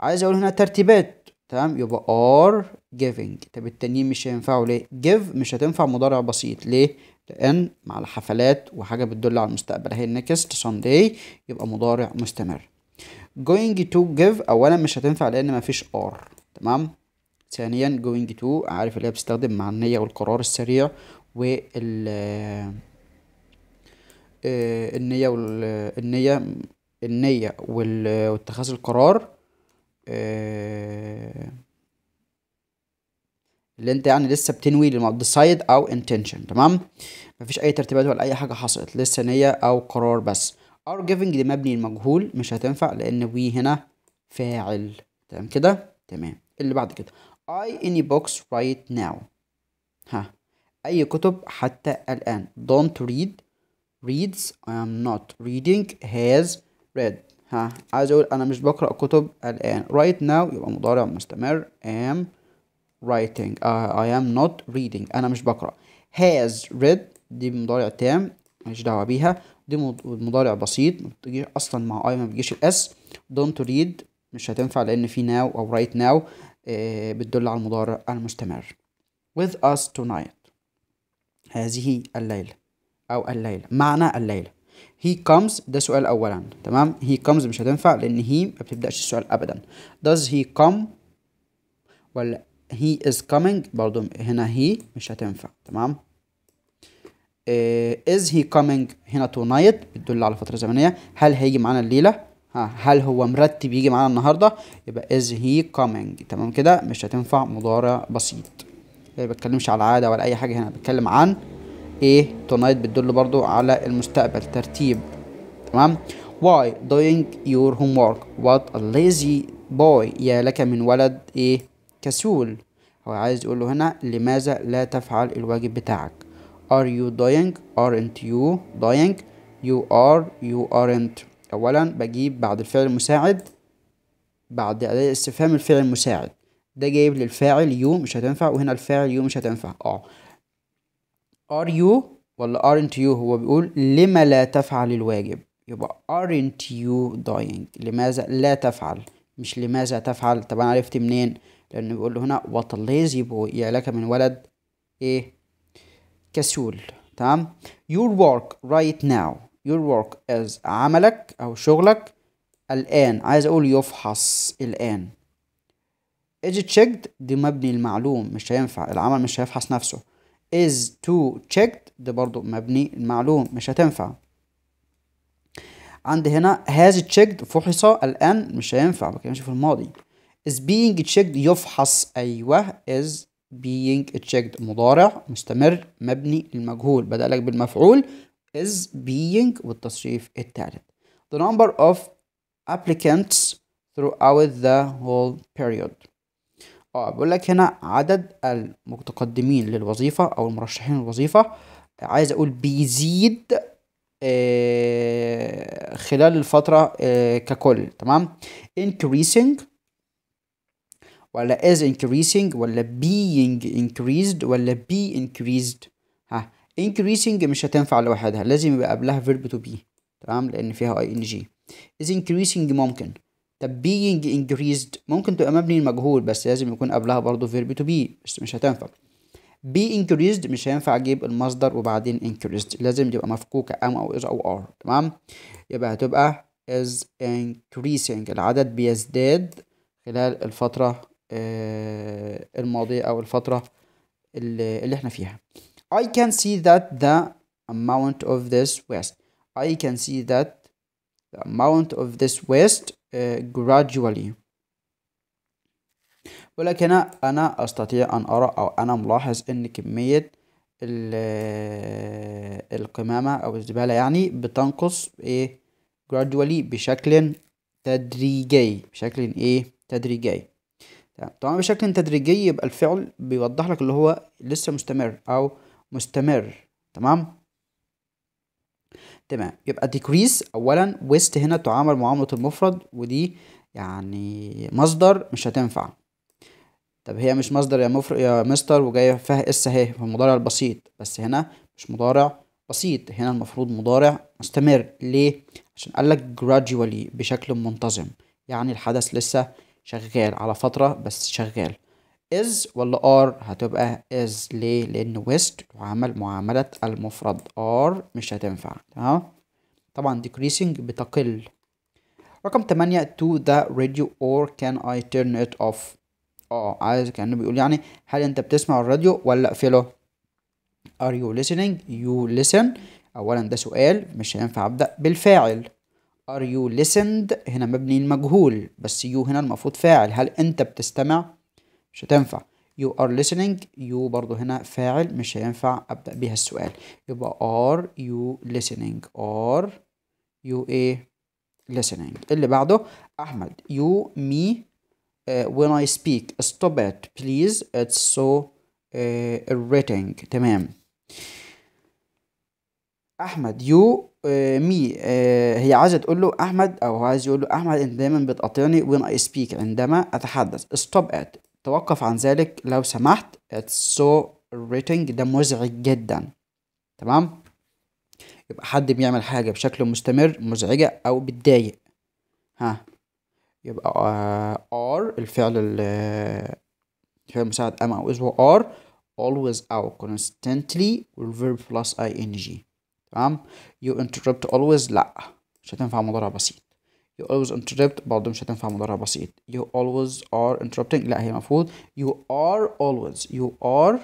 عايز اقول هنا ترتيبات تمام يبقى are giving طب التانيين مش هينفعوا ليه give مش هتنفع مضارع بسيط ليه لأن مع الحفلات وحاجة بتدل على المستقبل هي next Sunday يبقى مضارع مستمر going to give أولا مش هتنفع لأن مفيش ار تمام ثانيا going to عارف اللي هي بتستخدم مع النية والقرار السريع وال آه، النية وال النية النية واتخاذ القرار آه، اللي انت يعني لسه بتنوي للديسايد او انتنشن تمام مفيش اي ترتيبات ولا اي حاجه حصلت لسه نيه او قرار بس ار جيفنج دي مبني المجهول مش هتنفع لان وي هنا فاعل تمام كده تمام اللي بعد كده اي اني بوكس رايت ناو ها اي كتب حتى الان don't read reads I am not reading has read ها عايز اقول انا مش بقرا كتب الان right now يبقى مضارع مستمر am writing uh, I am not reading أنا مش بقرأ has read دي مضارع تام ماليش دعوة بيها دي مضارع بسيط ما بتجيش أصلا مع I ما بتجيش الأس don't read مش هتنفع لأن في now أو right now آه بتدل على المضارع المستمر with us tonight هذه الليلة أو الليلة معنى الليلة he comes ده سؤال أولا تمام he comes مش هتنفع لأن he ما بتبدأش السؤال أبدا does he come ولا هي از coming برضو هنا هي مش هتنفع تمام از إيه، هي coming هنا tonight بتدل على فترة زمنية هل هيجي معانا الليلة ها هل هو مرتب يجي معانا النهاردة يبقى از هي coming تمام كده مش هتنفع مضارع بسيط ما بتكلمش على عادة ولا أي حاجة هنا بتكلم عن ايه tonight بتدل برضو على المستقبل ترتيب تمام why doing your homework what a lazy boy يا لك من ولد ايه كسول هو عايز يقول له هنا لماذا لا تفعل الواجب بتاعك are you dying aren't you dying you are you aren't اولا بجيب بعد الفعل المساعد بعد اداء استفهام الفعل المساعد ده جايب للفاعل يو مش هتنفع وهنا الفاعل يو مش هتنفع اه are you ولا aren't you هو بيقول لما لا تفعل الواجب يبقى aren't you dying لماذا لا تفعل مش لماذا تفعل طب انا عرفت منين لأنه بيقول له هنا what a lazy boy يعني لك من ولد إيه كسول تمام your work right now your work is عملك أو شغلك الآن عايز أقول يفحص الآن is checked دي مبني المعلوم مش هينفع العمل مش هيفحص نفسه is to checked ده برضو مبني المعلوم مش هتنفع عندي هنا has checked فحص الآن مش هينفع بكلمش في الماضي is being checked يفحص أيوه is being checked مضارع مستمر مبني المجهول بدأ لك بالمفعول is being والتصريف الثالث the number of applicants throughout the whole period اه بقول لك هنا عدد المتقدمين للوظيفة أو المرشحين للوظيفة عايز أقول بيزيد آه، خلال الفترة آه، ككل تمام increasing ولا is increasing ولا being increased ولا be increased ها increasing مش هتنفع لوحدها لازم يبقى قبلها verb to be تمام لان فيها ing is increasing ممكن طب being increased ممكن تبقى مبني المجهول بس لازم يكون قبلها برضه verb to be بس مش هتنفع be increased مش هينفع اجيب المصدر وبعدين increased لازم تبقى مفكوكة am او is او are تمام يبقى هتبقى is increasing العدد بيزداد خلال الفترة آه، الماضي أو الفترة اللي, اللي احنا فيها I can see that the amount of this waste I can see that the amount of this waste uh, آه، gradually ولكن أنا أستطيع أن أرى أو أنا ملاحظ أن كمية آه، القمامة أو الزبالة يعني بتنقص إيه gradually بشكل تدريجي بشكل إيه تدريجي تمام طبعا بشكل تدريجي يبقى الفعل بيوضح لك اللي هو لسه مستمر او مستمر تمام تمام يبقى decrease اولا ويست هنا تعامل معامله المفرد ودي يعني مصدر مش هتنفع طب هي مش مصدر يا مفر يا مستر وجايه فيها اس اهي في المضارع البسيط بس هنا مش مضارع بسيط هنا المفروض مضارع مستمر ليه عشان قال لك gradually بشكل منتظم يعني الحدث لسه شغال على فترة بس شغال is ولا are هتبقى is ليه لأن west تعامل معاملة المفرد are مش هتنفع تمام طبعا decreasing بتقل رقم تمانية to the radio or can I turn it off اه عايز كأنه بيقول يعني هل انت بتسمع الراديو ولا اقفله are you listening you listen اولا ده سؤال مش هينفع ابدأ بالفاعل Are you listened هنا مبني المجهول بس you هنا المفروض فاعل هل انت بتستمع مش هتنفع you are listening you برضو هنا فاعل مش هينفع ابدأ بيها السؤال يبقى are you listening are you a listening اللي بعده احمد you me uh, when I speak stop it please it's so uh, irritating تمام احمد يو آه، مي آه، هي عايزه تقول له احمد او هو عايز يقول له احمد انت دايما بتقاطعني وين اي سبيك عندما اتحدث ستوب ات توقف عن ذلك لو سمحت اتس سو ريتنج ده مزعج جدا تمام يبقى حد بيعمل حاجه بشكل مستمر مزعجه او بتضايق ها يبقى ار آه، الفعل الفعل المساعد ام او از هو ار always او constantly والverb plus ing تمام you interrupt always لأ مش هتنفع مضارع بسيط you always interrupt برضه مش هتنفع مضارع بسيط you always are interrupting لأ هي المفروض you are always you are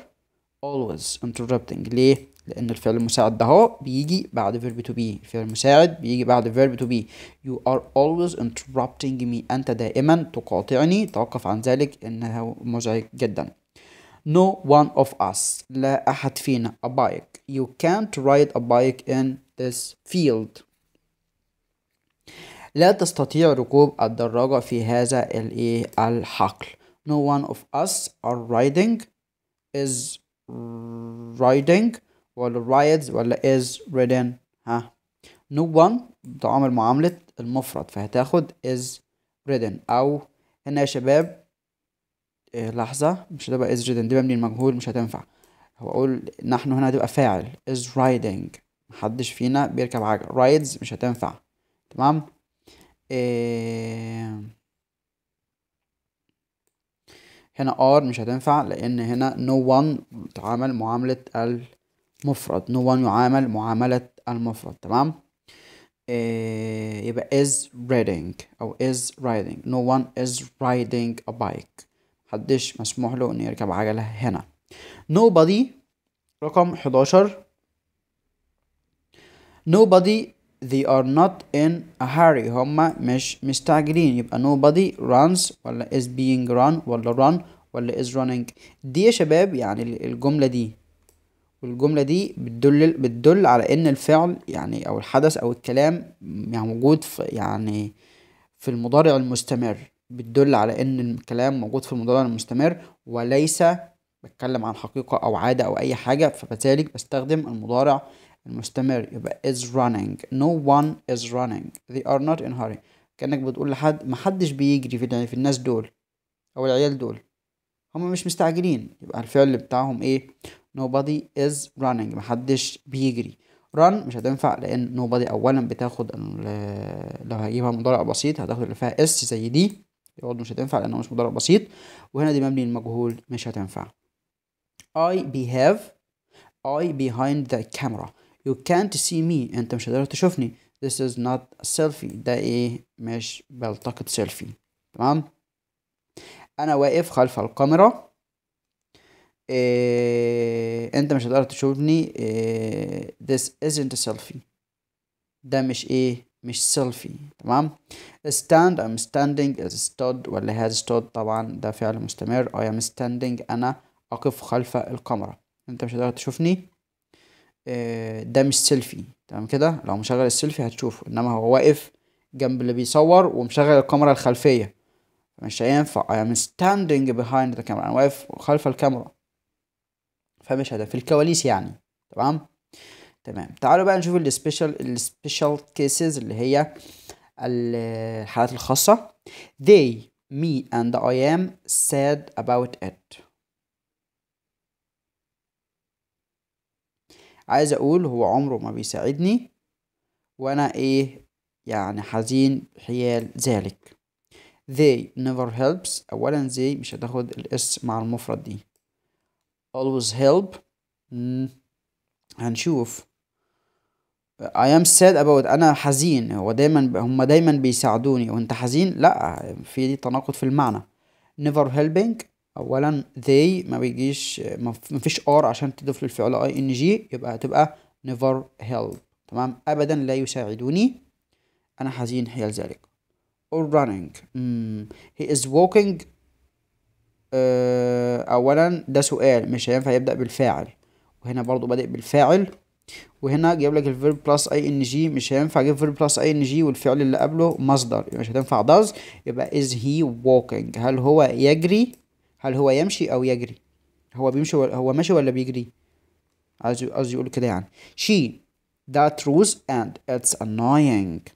always interrupting ليه؟ لأن الفعل المساعد ده هو بيجي بعد verb to be الفعل المساعد بيجي بعد verb to be you are always interrupting me أنت دائما تقاطعني توقف عن ذلك إنه مزعج جدا No one of us لا أحد فينا a bike you can't ride a bike in this field لا تستطيع ركوب الدراجة في هذا الحقل no one of us are riding is riding ولا rides ولا is ridden ها no one تعامل معاملة المفرد فهتاخد is ridden أو هنا يا شباب إيه، لحظة مش هتبقى is ridden دي مبني المجهول مش هتنفع هو أقول نحن هنا هتبقى فاعل is riding محدش فينا بيركب عجل rides مش هتنفع تمام إيه، هنا are مش هتنفع لأن هنا no one تعامل معاملة المفرد no one يعامل معاملة المفرد تمام إيه، يبقى is riding أو is riding no one is riding a bike محدش مسموح له انه يركب عجلة هنا nobody رقم 11 nobody they are not in a hurry هما مش مستعجلين يبقى nobody runs ولا is being run ولا run ولا is running دي يا شباب يعني الجملة دي والجملة دي بتدل بتدل على ان الفعل يعني او الحدث او الكلام يعني موجود في يعني في المضارع المستمر بتدل على ان الكلام موجود في المضارع المستمر وليس بتكلم عن حقيقة او عادة او اي حاجة فبذلك بستخدم المضارع المستمر يبقى is running no one is running they are not in hurry كأنك بتقول لحد محدش بيجري في, في الناس دول او العيال دول هما مش مستعجلين يبقى الفعل بتاعهم ايه nobody is running محدش بيجري run مش هتنفع لان nobody اولا بتاخد لو هجيبها مضارع بسيط هتاخد اللي فيها اس زي دي يقعد مش هتنفع لأنه مش مضارع بسيط وهنا دي مبني المجهول مش هتنفع I behave I behind the camera You can't see me أنت مش هتقدر تشوفني This is not a selfie ده إيه مش بلتقط سيلفي تمام أنا واقف خلف الكاميرا إيه أنت مش هتقدر تشوفني إيه This isn't a selfie ده مش إيه مش سيلفي تمام stand I'm standing is stood ولا has stood طبعا ده فعل مستمر I am standing أنا أقف خلف الكاميرا أنت مش هتقدر تشوفني آه، ده مش سيلفي تمام كده لو مشغل السيلفي هتشوفه إنما هو واقف جنب اللي بيصور ومشغل الكاميرا الخلفية مش هينفع I am standing behind the camera أنا واقف خلف الكاميرا فمش هذا في الكواليس يعني تمام تمام تعالوا بقى نشوف السبيشال السبيشال كيسز اللي هي الحالات الخاصة they me and I am sad about it عايز اقول هو عمره ما بيساعدني وانا ايه يعني حزين حيال ذلك they never helps اولا they مش هتاخد الاس مع المفرد دي always help هنشوف I am sad about انا حزين هو دايما هم دايما بيساعدوني وانت حزين لا في تناقض في المعنى never helping اولا they ما بيجيش ما فيش r عشان تضيف للفعل ING يبقى هتبقى never help تمام ابدا لا يساعدوني انا حزين حيال ذلك or running mm. he is walking آه، اولا ده سؤال مش هينفع يبدا بالفاعل وهنا برضو بادئ بالفاعل وهنا جايب لك الفيرب بلس اي ان جي مش هينفع اجيب فيرب بلس اي ان جي والفعل اللي قبله مصدر يبقى مش هتنفع داز يبقى از هي walking هل هو يجري هل هو يمشي او يجري هو بيمشي ولا هو ماشي ولا بيجري عايز عايز يقول كده يعني she that تروز and it's annoying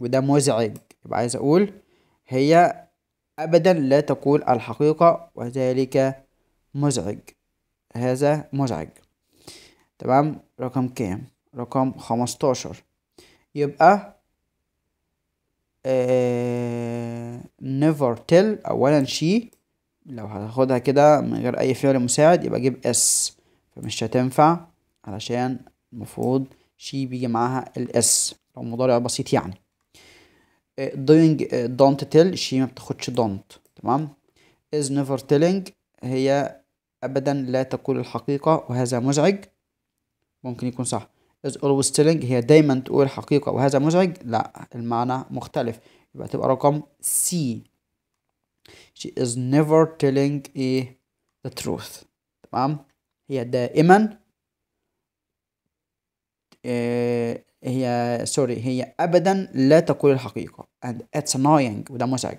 وده مزعج يبقى عايز اقول هي ابدا لا تقول الحقيقه وذلك مزعج هذا مزعج تمام رقم كام رقم خمستاشر يبقى نيفر آه، تيل اولا شي لو هتاخدها كده من غير اي فعل مساعد يبقى جيب اس فمش هتنفع علشان المفروض شي بيجي معاها الاس لو مضارع بسيط يعني آه، doing آه، don't tell شي ما بتاخدش don't تمام is never telling هي ابدا لا تقول الحقيقة وهذا مزعج ممكن يكون صح is always telling هي دايما تقول حقيقة وهذا مزعج لا المعنى مختلف يبقى تبقى رقم C she is never telling a the truth تمام هي دائما آه، هي سوري هي أبدا لا تقول الحقيقة and it's annoying وده مزعج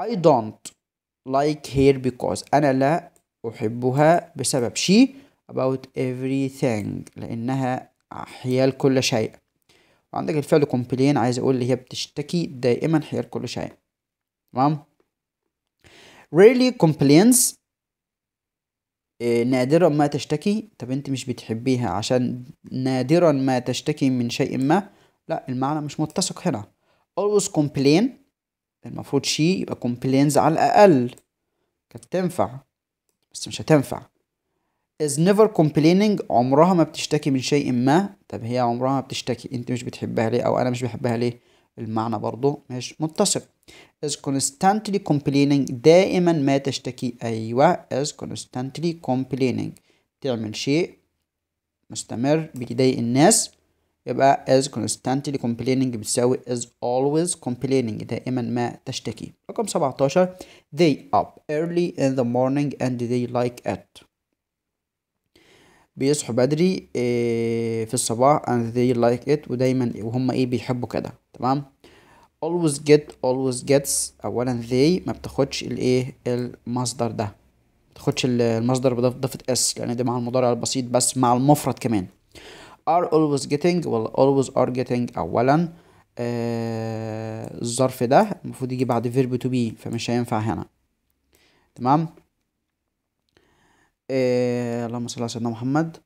I don't like her because أنا لا أحبها بسبب she about everything لأنها حيال كل شيء وعندك الفعل complain عايز أقول اللي هي بتشتكي دائما حيال كل شيء تمام rarely complains آه، نادرا ما تشتكي طب انت مش بتحبيها عشان نادرا ما تشتكي من شيء ما لا المعنى مش متسق هنا always complain المفروض شي يبقى complains على الأقل كانت تنفع بس مش هتنفع is never complaining عمرها ما بتشتكي من شيء ما طب هي عمرها ما بتشتكي انت مش بتحبها ليه او انا مش بحبها ليه المعنى برضه مش متصل is constantly complaining دائما ما تشتكي ايوه is constantly complaining تعمل شيء مستمر بيضايق الناس يبقى is constantly complaining بتساوي is always complaining دائما ما تشتكي رقم 17 they up early in the morning and they like it بيصحوا بدري آه، في الصباح and they like it ودايما وهم ايه بيحبوا كده تمام always get always gets اولا they ما بتاخدش الايه المصدر ده ما بتاخدش المصدر بضفة s لان ده مع المضارع البسيط بس مع المفرد كمان are always getting ولا always are getting اولا آه الظرف ده المفروض يجي بعد verb to be فمش هينفع هنا تمام إيه اللهم صل على سيدنا محمد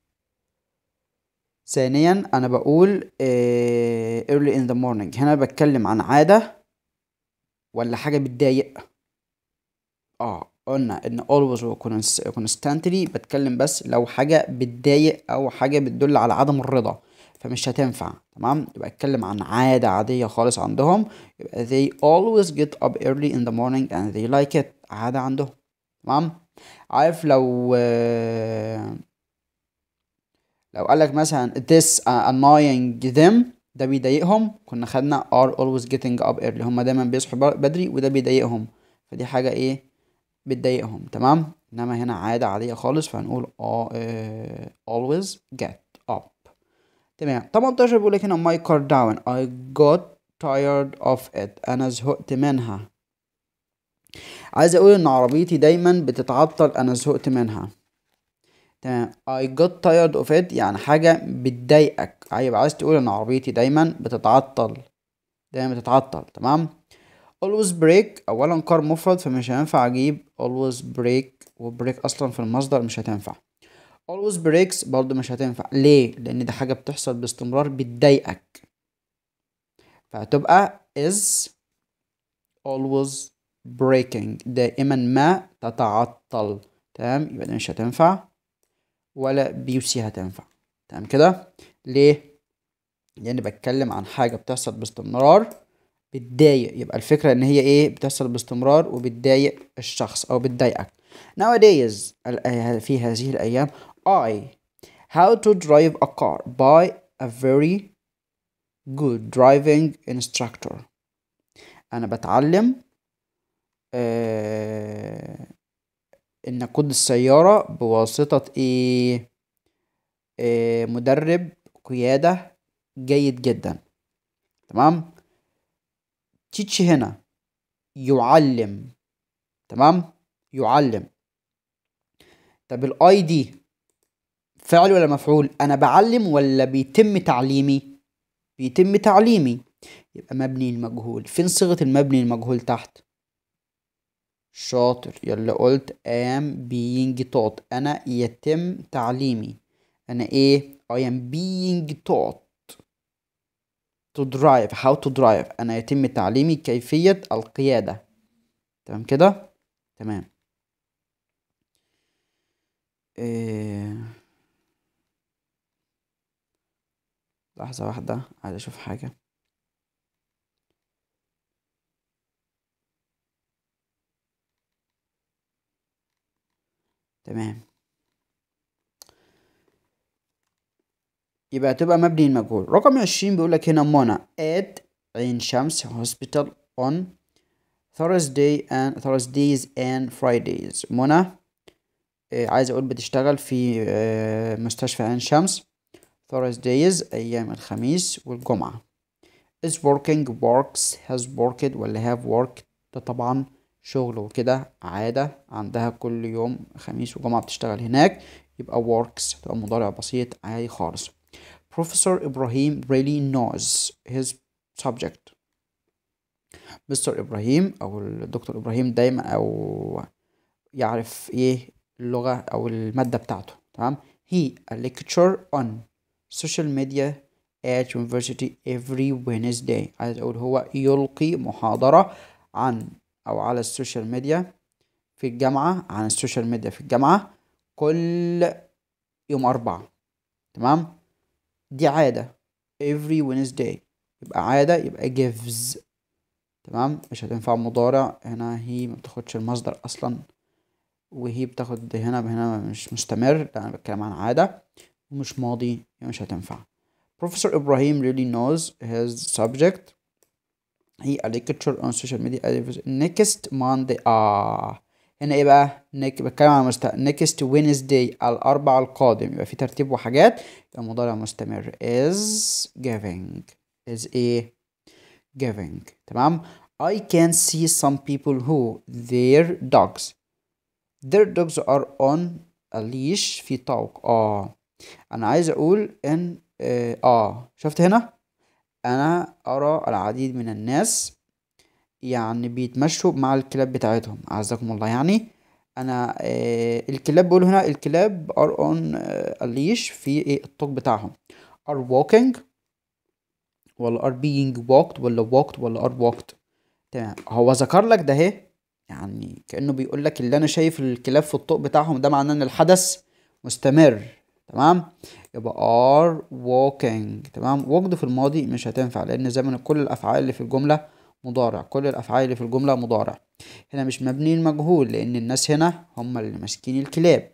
ثانيا انا بقول إيه early in the morning هنا بتكلم عن عادة ولا حاجة بتضايق اه قلنا ان always constantly بتكلم بس لو حاجة بتضايق او حاجة بتدل على عدم الرضا فمش هتنفع تمام يبقى اتكلم عن عادة عادية خالص عندهم يبقى they always get up early in the morning and they like it عادة عندهم تمام عارف لو لو قالك مثلا this annoying them ده بيضايقهم كنا خدنا are always getting up early هما دايما بيصحوا بدري وده بيضايقهم فدي حاجة ايه بتضايقهم تمام انما هنا عادة عادية خالص فهنقول آه، always get up تمام 18 بيقول لك هنا my car down I got tired of it انا زهقت منها عايز اقول ان عربيتي دايما بتتعطل انا زهقت منها تمام I got tired of it يعني حاجة بتضايقك يبقى عايز تقول ان عربيتي دايما بتتعطل دايما بتتعطل تمام always break اولا كار مفرد فمش هينفع اجيب always break وبريك اصلا في المصدر مش هتنفع always breaks برضو مش هتنفع ليه لان دي حاجة بتحصل باستمرار بتضايقك فهتبقى is always breaking دائما ما تتعطل تمام يبقى دي مش هتنفع ولا بيوسي هتنفع تمام كده ليه لان بتكلم عن حاجه بتحصل باستمرار بتضايق يبقى الفكره ان هي ايه بتحصل باستمرار وبتضايق الشخص او بتضايقك nowadays في هذه الايام I how to drive a car by a very good driving instructor أنا بتعلم آه، ان اقود السيارة بواسطة ايه آه، مدرب قيادة جيد جدا تمام تيتش هنا يعلم تمام يعلم طب الاي دي فعل ولا مفعول انا بعلم ولا بيتم تعليمي بيتم تعليمي يبقى مبني المجهول فين صيغه المبني المجهول تحت شاطر يلا قلت I am being taught أنا يتم تعليمي أنا إيه I am being taught to drive how to drive أنا يتم تعليمي كيفية القيادة تمام كده تمام إيه... لحظة واحدة عايز أشوف حاجة تمام يبقى تبقى مبني المجهول رقم عشرين بيقولك هنا منى at عين شمس hospital on Thursday and Thursdays and Fridays منى آه، عايز اقول بتشتغل في آه، مستشفى عين شمس Thursdays ايام الخميس والجمعة is working works has worked ولا have worked ده طبعا شغل وكده عادة عندها كل يوم خميس وجمعة بتشتغل هناك يبقى works تبقى مضارع بسيط عادي خالص Professor Ibrahim really knows his subject مستر إبراهيم أو الدكتور إبراهيم دايما أو يعرف إيه اللغة أو المادة بتاعته تمام he a lecture on social media at university every Wednesday عايز أقول هو يلقي محاضرة عن أو على السوشيال ميديا في الجامعة عن السوشيال ميديا في الجامعة كل يوم أربعة تمام دي عادة every Wednesday يبقى عادة يبقى gives تمام مش هتنفع مضارع هنا هي ما بتاخدش المصدر أصلا وهي بتاخد هنا هنا مش مستمر لا أنا بتكلم عن عادة ومش ماضي مش هتنفع Professor Ibrahim really knows his subject هي a lecture on social media next Monday آه هنا ايه بقى نك بتكلم على مست... next Wednesday الأربع القادم يبقى في ترتيب وحاجات يبقى مضارع مستمر is giving is ايه giving تمام I can see some people who their dogs their dogs are on a leash في طوق اه انا عايز اقول ان اه, آه. شفت هنا أنا أرى العديد من الناس يعني بيتمشوا مع الكلاب بتاعتهم أعزكم الله يعني أنا آه الكلاب بقول هنا الكلاب are on آه leash في إيه الطوق بتاعهم are walking ولا are being walked ولا walked ولا are walked تمام هو ذكر لك ده اهي يعني كأنه بيقول لك اللي أنا شايف الكلاب في الطوق بتاعهم ده معناه إن الحدث مستمر تمام يبقى are walking تمام وجد في الماضي مش هتنفع لان زمن كل الافعال اللي في الجمله مضارع كل الافعال اللي في الجمله مضارع هنا مش مبني المجهول لان الناس هنا هم اللي ماسكين الكلاب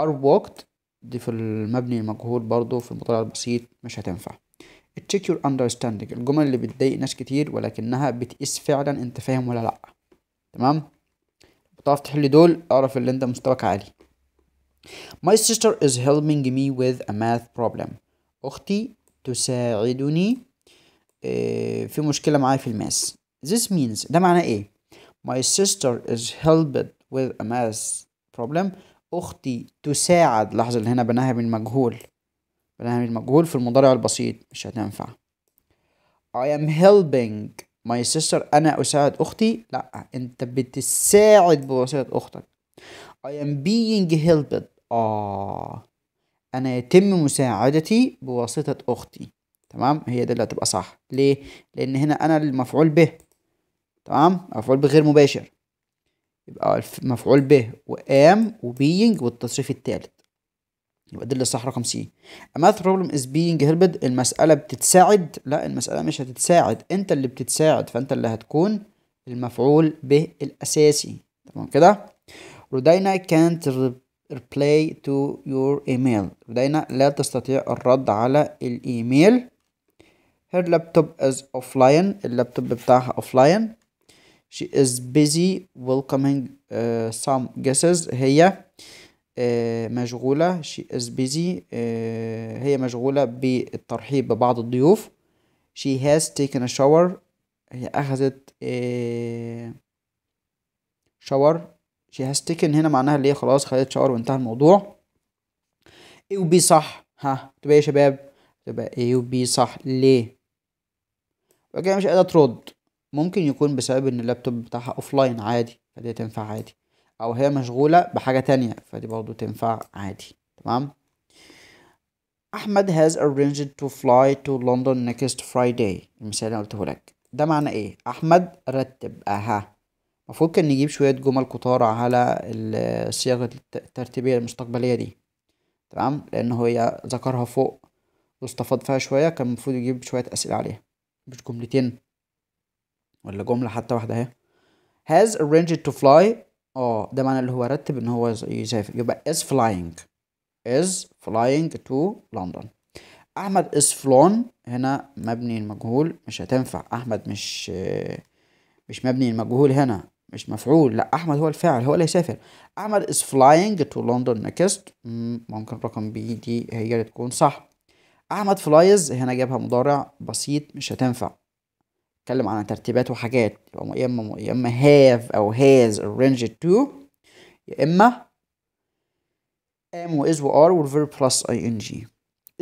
are walked دي في المبني المجهول برضو في المضارع البسيط مش هتنفع تشيك يور اندرستاندينج الجمل اللي بتضايق ناس كتير ولكنها بتقيس فعلا انت فاهم ولا لا تمام بتعرف تحل دول اعرف اللي انت مستواك عالي My sister is helping me with a math problem. أختي تساعدني آه، في مشكلة معايا في الماس. This means ده معناه إيه؟ My sister is helped with a math problem. أختي تساعد لحظة اللي هنا بناها بالمجهول بناها بالمجهول في المضارع البسيط مش هتنفع. I am helping my sister أنا أساعد أختي لأ أنت بتساعد بواسطة أختك I am being helped آه أنا يتم مساعدتي بواسطة أختي تمام هي ده اللي هتبقى صح ليه لأن هنا أنا المفعول به تمام مفعول بغير مباشر يبقى مفعول به وام وبينج والتصريف الثالث يبقى دي اللي صح رقم سي اما بروبلم از بينج هيلبد المساله بتتساعد لا المساله مش هتتساعد انت اللي بتتساعد فانت اللي هتكون المفعول به الاساسي تمام كده رودينا can't reply to your email رودينا لا تستطيع الرد على الإيميل her laptop is offline اللابتوب بتاعها offline she is busy welcoming uh, some guests هي uh, مشغولة she is busy uh, هي مشغولة بالترحيب ببعض الضيوف she has taken a shower هي أخذت shower she has taken هنا معناها اللي هي خلاص خدت شاور وانتهى الموضوع A وB صح ها تبقى ايه يا شباب تبقى A وB صح ليه يبقى مش قادرة ترد ممكن يكون بسبب ان اللابتوب بتاعها اوفلاين عادي فدي تنفع عادي او هي مشغولة بحاجة تانية فدي برضو تنفع عادي تمام احمد has arranged to fly to London next Friday المثال اللي قلته لك ده معنى ايه احمد رتب اها المفروض كان نجيب شوية جمل قطار على الصياغة الترتيبية المستقبلية دي تمام لأن هي ذكرها فوق واستفاد فيها شوية كان المفروض يجيب شوية أسئلة عليها مش جملتين ولا جملة حتى واحدة اهي has arranged to fly اه ده معنى اللي هو رتب ان هو يسافر يبقى is flying is flying to London احمد is flown هنا مبني المجهول مش هتنفع احمد مش مش مبني المجهول هنا مش مفعول لا احمد هو الفاعل هو اللي هيسافر احمد is flying to London next ممكن رقم بي دي هي اللي تكون صح احمد flies هنا جابها مضارع بسيط مش هتنفع اتكلم عن ترتيبات وحاجات يا اما يا اما have او has arranged to يا اما am و is و are verb plus ing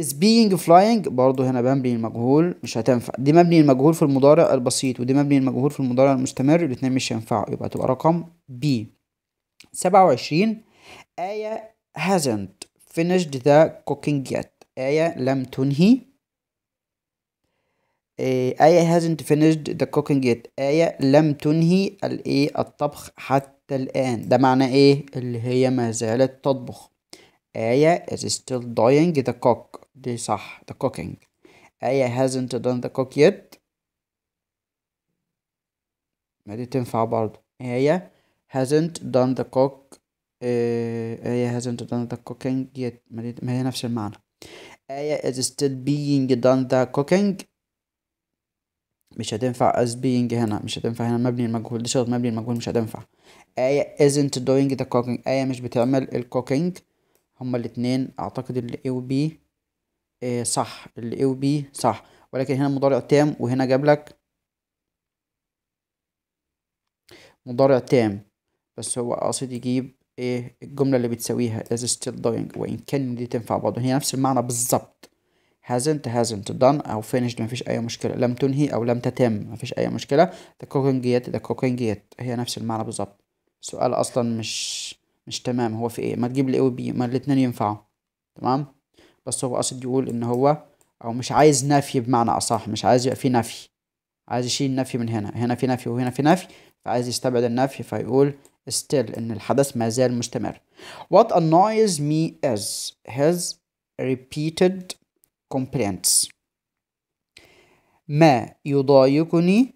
is being flying برضه هنا بمبني المجهول مش هتنفع دي مبني المجهول في المضارع البسيط ودي مبني المجهول في المضارع المستمر الاتنين مش هينفعوا يبقى تبقى رقم B 27 آية hasn't finished the cooking yet آية لم تنهي آه، آية hasn't finished the cooking yet آية لم تنهي الإيه الطبخ حتى الآن ده معنى إيه اللي هي ما زالت تطبخ آية is still dying the cook دي صح the cooking I hasn't done the cook yet ما دي تنفع برضه إيه هي hasn't done the cook هي إيه، uh, hasn't done the cooking yet ما, دي ما هي نفس المعنى هي is still being done the cooking مش هتنفع as being هنا مش هتنفع هنا مبني المجهول دي شرط مبني المجهول مش هتنفع هي isn't doing the cooking هي مش بتعمل الكوكينج هما الاتنين أعتقد ال A و B آه، صح ال A و B صح ولكن هنا مضارع تام وهنا جاب لك مضارع تام بس هو قاصد يجيب ايه الجملة اللي بتساويها is still doing وإن كان دي تنفع برضه هي نفس المعنى بالظبط hasn't hasn't done أو finished مفيش أي مشكلة لم تنهي أو لم تتم مفيش أي مشكلة the cooking yet the cooking yet هي نفس المعنى بالظبط السؤال أصلا مش مش تمام هو في ايه ما تجيب ال A و B ما الاتنين ينفعوا تمام بس هو قصد يقول ان هو او مش عايز نفي بمعنى اصح مش عايز يبقى في نفي عايز يشيل النفي من هنا هنا في نفي وهنا في نفي فعايز يستبعد النفي فيقول still ان الحدث ما زال مستمر what annoys me is his repeated complaints ما يضايقني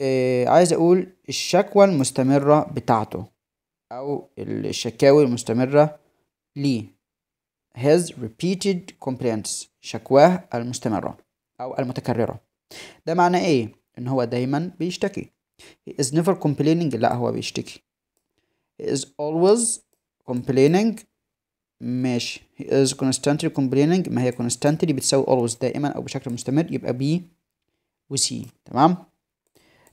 آه، عايز اقول الشكوى المستمرة بتاعته او الشكاوي المستمرة ليه his repeated complaints شكواه المستمرة أو المتكررة ده معنى إيه؟ إن هو دايما بيشتكي he is never complaining لا هو بيشتكي he is always complaining ماشي he is constantly complaining ما هي constantly بتساوي always دائما أو بشكل مستمر يبقى B و C تمام؟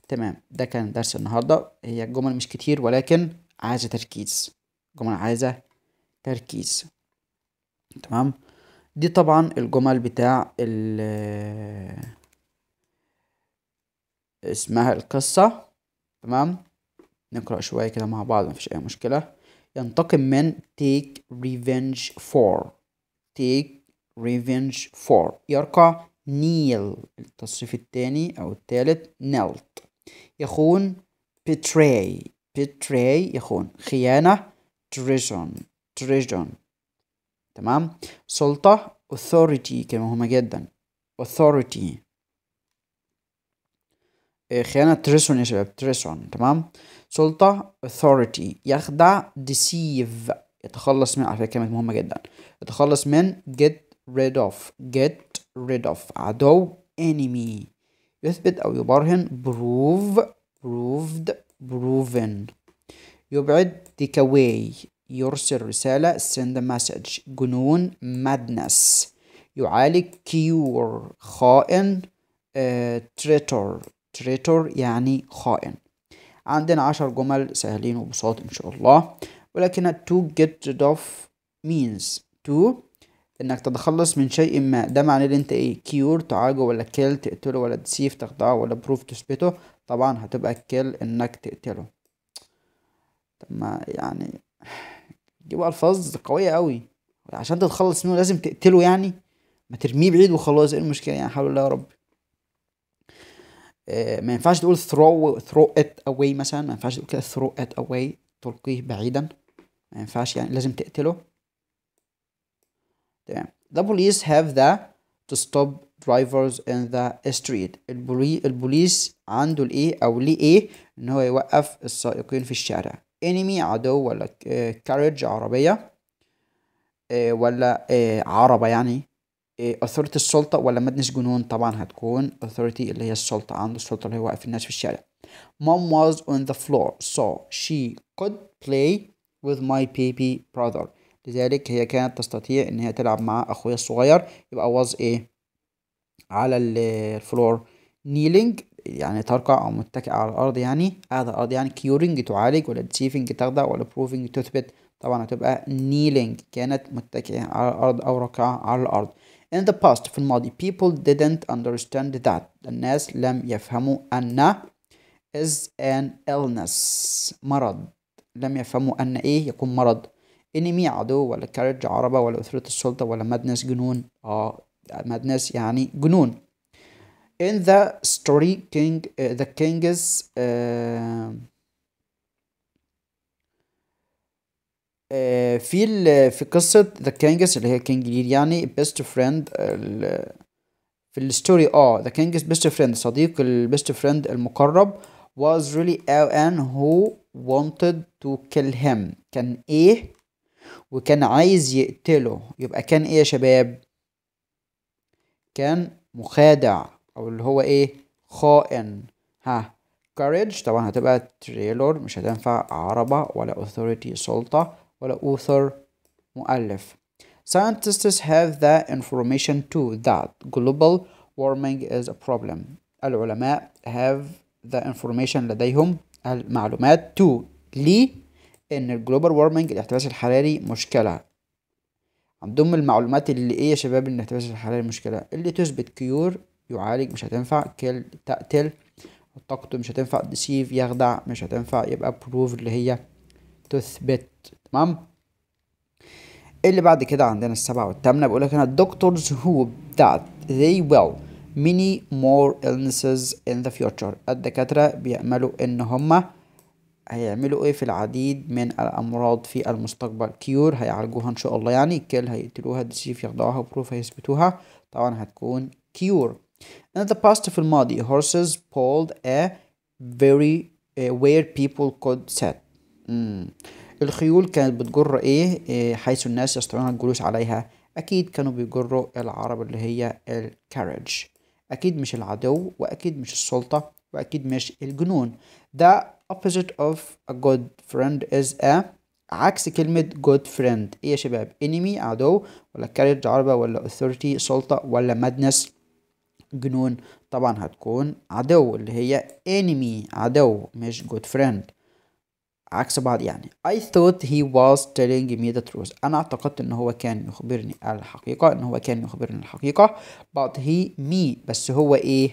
تمام ده كان درس النهاردة هي الجمل مش كتير ولكن عايزة تركيز جمل عايزة تركيز تمام دي طبعا الجمل بتاع ال اسمها القصة تمام نقرأ شوية كده مع بعض مفيش أي مشكلة ينتقم من take revenge for take revenge for يرقع kneel التصريف التاني أو التالت knelt يخون betray betray يخون خيانة treason treason تمام سلطة authority كلمة مهمة جدا authority إيه، خيانة ترسون يا شباب ترسون تمام سلطة authority يخدع deceive يتخلص من على فكرة كلمة مهمة جدا يتخلص من get rid of get rid of عدو enemy يثبت أو يبرهن prove proved proven يبعد take away يرسل رسالة send a message جنون madness يعالج cure خائن uh, traitor traitor يعني خائن عندنا عشر جمل سهلين وبساط إن شاء الله ولكن to get rid of means to إنك تتخلص من شيء ما ده معناه إن أنت إيه كيور تعالجه ولا كيل تقتله ولا تسيف تخدعه ولا بروف تثبته طبعا هتبقى كيل إنك تقتله طب ما يعني جيبوا الفاظ قويه قوي عشان تتخلص منه لازم تقتله يعني ما ترميه بعيد وخلاص ايه المشكله يعني حول الله يا رب آه، ما ينفعش تقول throw throw it away مثلا ما ينفعش تقول كده throw it away تلقيه بعيدا ما ينفعش يعني لازم تقتله تمام the police have the to stop drivers in the street البولي البوليس عنده الايه او ليه ايه ان هو يوقف السائقين في الشارع انمي عدو ولا كارج آه، عربية آه، ولا آه، عربة يعني أثورتي السلطة ولا مدنس جنون طبعا هتكون أثورتي اللي هي السلطة عنده السلطة اللي هو واقف الناس في الشارع Mom was on the floor so she could play with my baby brother لذلك هي كانت تستطيع إن هي تلعب مع أخويا الصغير يبقى was إيه على الفلور kneeling يعني ترقع أو متكئة على الأرض يعني هذا الأرض يعني كيورنج تعالج ولا تشيفنج تخضع ولا بروفنج تثبت طبعا هتبقى نيلينج كانت متكئة على الأرض أو راكعة على الأرض In the past في الماضي people didn't understand that الناس لم يفهموا أن is an illness مرض لم يفهموا أن إيه يكون مرض انمي عدو ولا كارج عربة ولا أثرة السلطة ولا مدنس جنون اه مدنس يعني جنون in the story king uh, the king's في uh, uh, في قصة the king's اللي هي king لير يعني بيست فريند في ال story اه oh, the king's best friend صديق ال best friend المقرب was really Aoan who wanted to kill him كان ايه وكان عايز يقتله يبقى كان ايه يا شباب كان مخادع او اللي هو ايه خائن ها courage طبعا هتبقى trailer مش هتنفع عربة ولا authority سلطة ولا author مؤلف scientists have the information too that global warming is a problem العلماء have the information لديهم المعلومات to لي ان الجلوبال وارمنج الاحتباس الحراري مشكلة عندهم المعلومات اللي ايه يا شباب ان الاحتباس الحراري مشكلة اللي تثبت كيور يعالج مش هتنفع كيل تقتل طاقته مش هتنفع ديسيف يخدع مش هتنفع يبقى بروف اللي هي تثبت تمام اللي بعد كده عندنا السبعة والثامنة بيقول لك هنا doctors who that they will many more illnesses in the future الدكاترة بيأملوا إن هما هيعملوا ايه في العديد من الامراض في المستقبل كيور هيعالجوها ان شاء الله يعني كل هيقتلوها ديسيف يخدعوها بروف هيثبتوها طبعا هتكون كيور In the past في الماضي horses pulled a very uh, where people could sit mm. الخيول كانت بتجر إيه؟, ايه, حيث الناس يستطيعون الجلوس عليها اكيد كانوا بيجروا العرب اللي هي الكارج اكيد مش العدو واكيد مش السلطة واكيد مش الجنون ده opposite of a good friend is a عكس كلمة good friend ايه يا شباب enemy عدو ولا carriage عربة ولا authority سلطة ولا madness جنون طبعا هتكون عدو اللي هي enemy عدو مش good friend عكس بعض يعني I thought he was telling me the truth أنا اعتقدت إن هو كان يخبرني الحقيقة إن هو كان يخبرني الحقيقة but he me بس هو إيه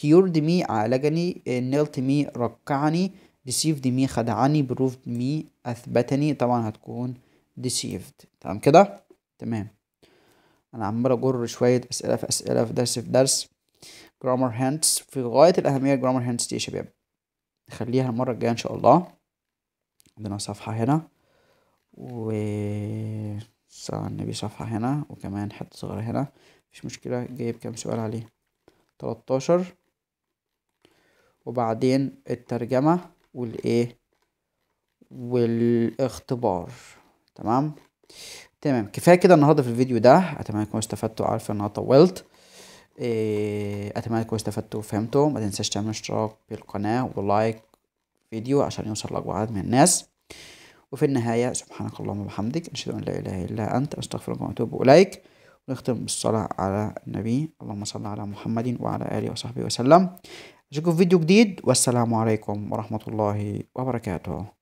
cured me عالجني nailed me ركعني deceived me خدعني proved me أثبتني طبعا هتكون deceived تمام كده تمام انا عمال اجر شويه اسئله في اسئله في درس في درس جرامر هانتس في غايه الاهميه جرامر هانتس دي يا شباب نخليها المره الجايه ان شاء الله عندنا صفحه هنا و النبي صفحه هنا وكمان حته صغيره هنا مش مشكله جايب كام سؤال عليه 13 وبعدين الترجمه والايه والاختبار تمام تمام كفايه كده النهارده في الفيديو ده اتمنى انكم استفدتوا عارف ان انا طولت إيه، اتمنى انكم استفدتوا وفهمتوا ما تنساش تعمل اشتراك بالقناه ولايك فيديو عشان يوصل لك عدد من الناس وفي النهايه سبحانك اللهم وبحمدك اشهد ان لا اله الا انت استغفرك واتوب اليك ونختم بالصلاه على النبي اللهم صل على محمد وعلى اله وصحبه وسلم اشوفكم في فيديو جديد والسلام عليكم ورحمه الله وبركاته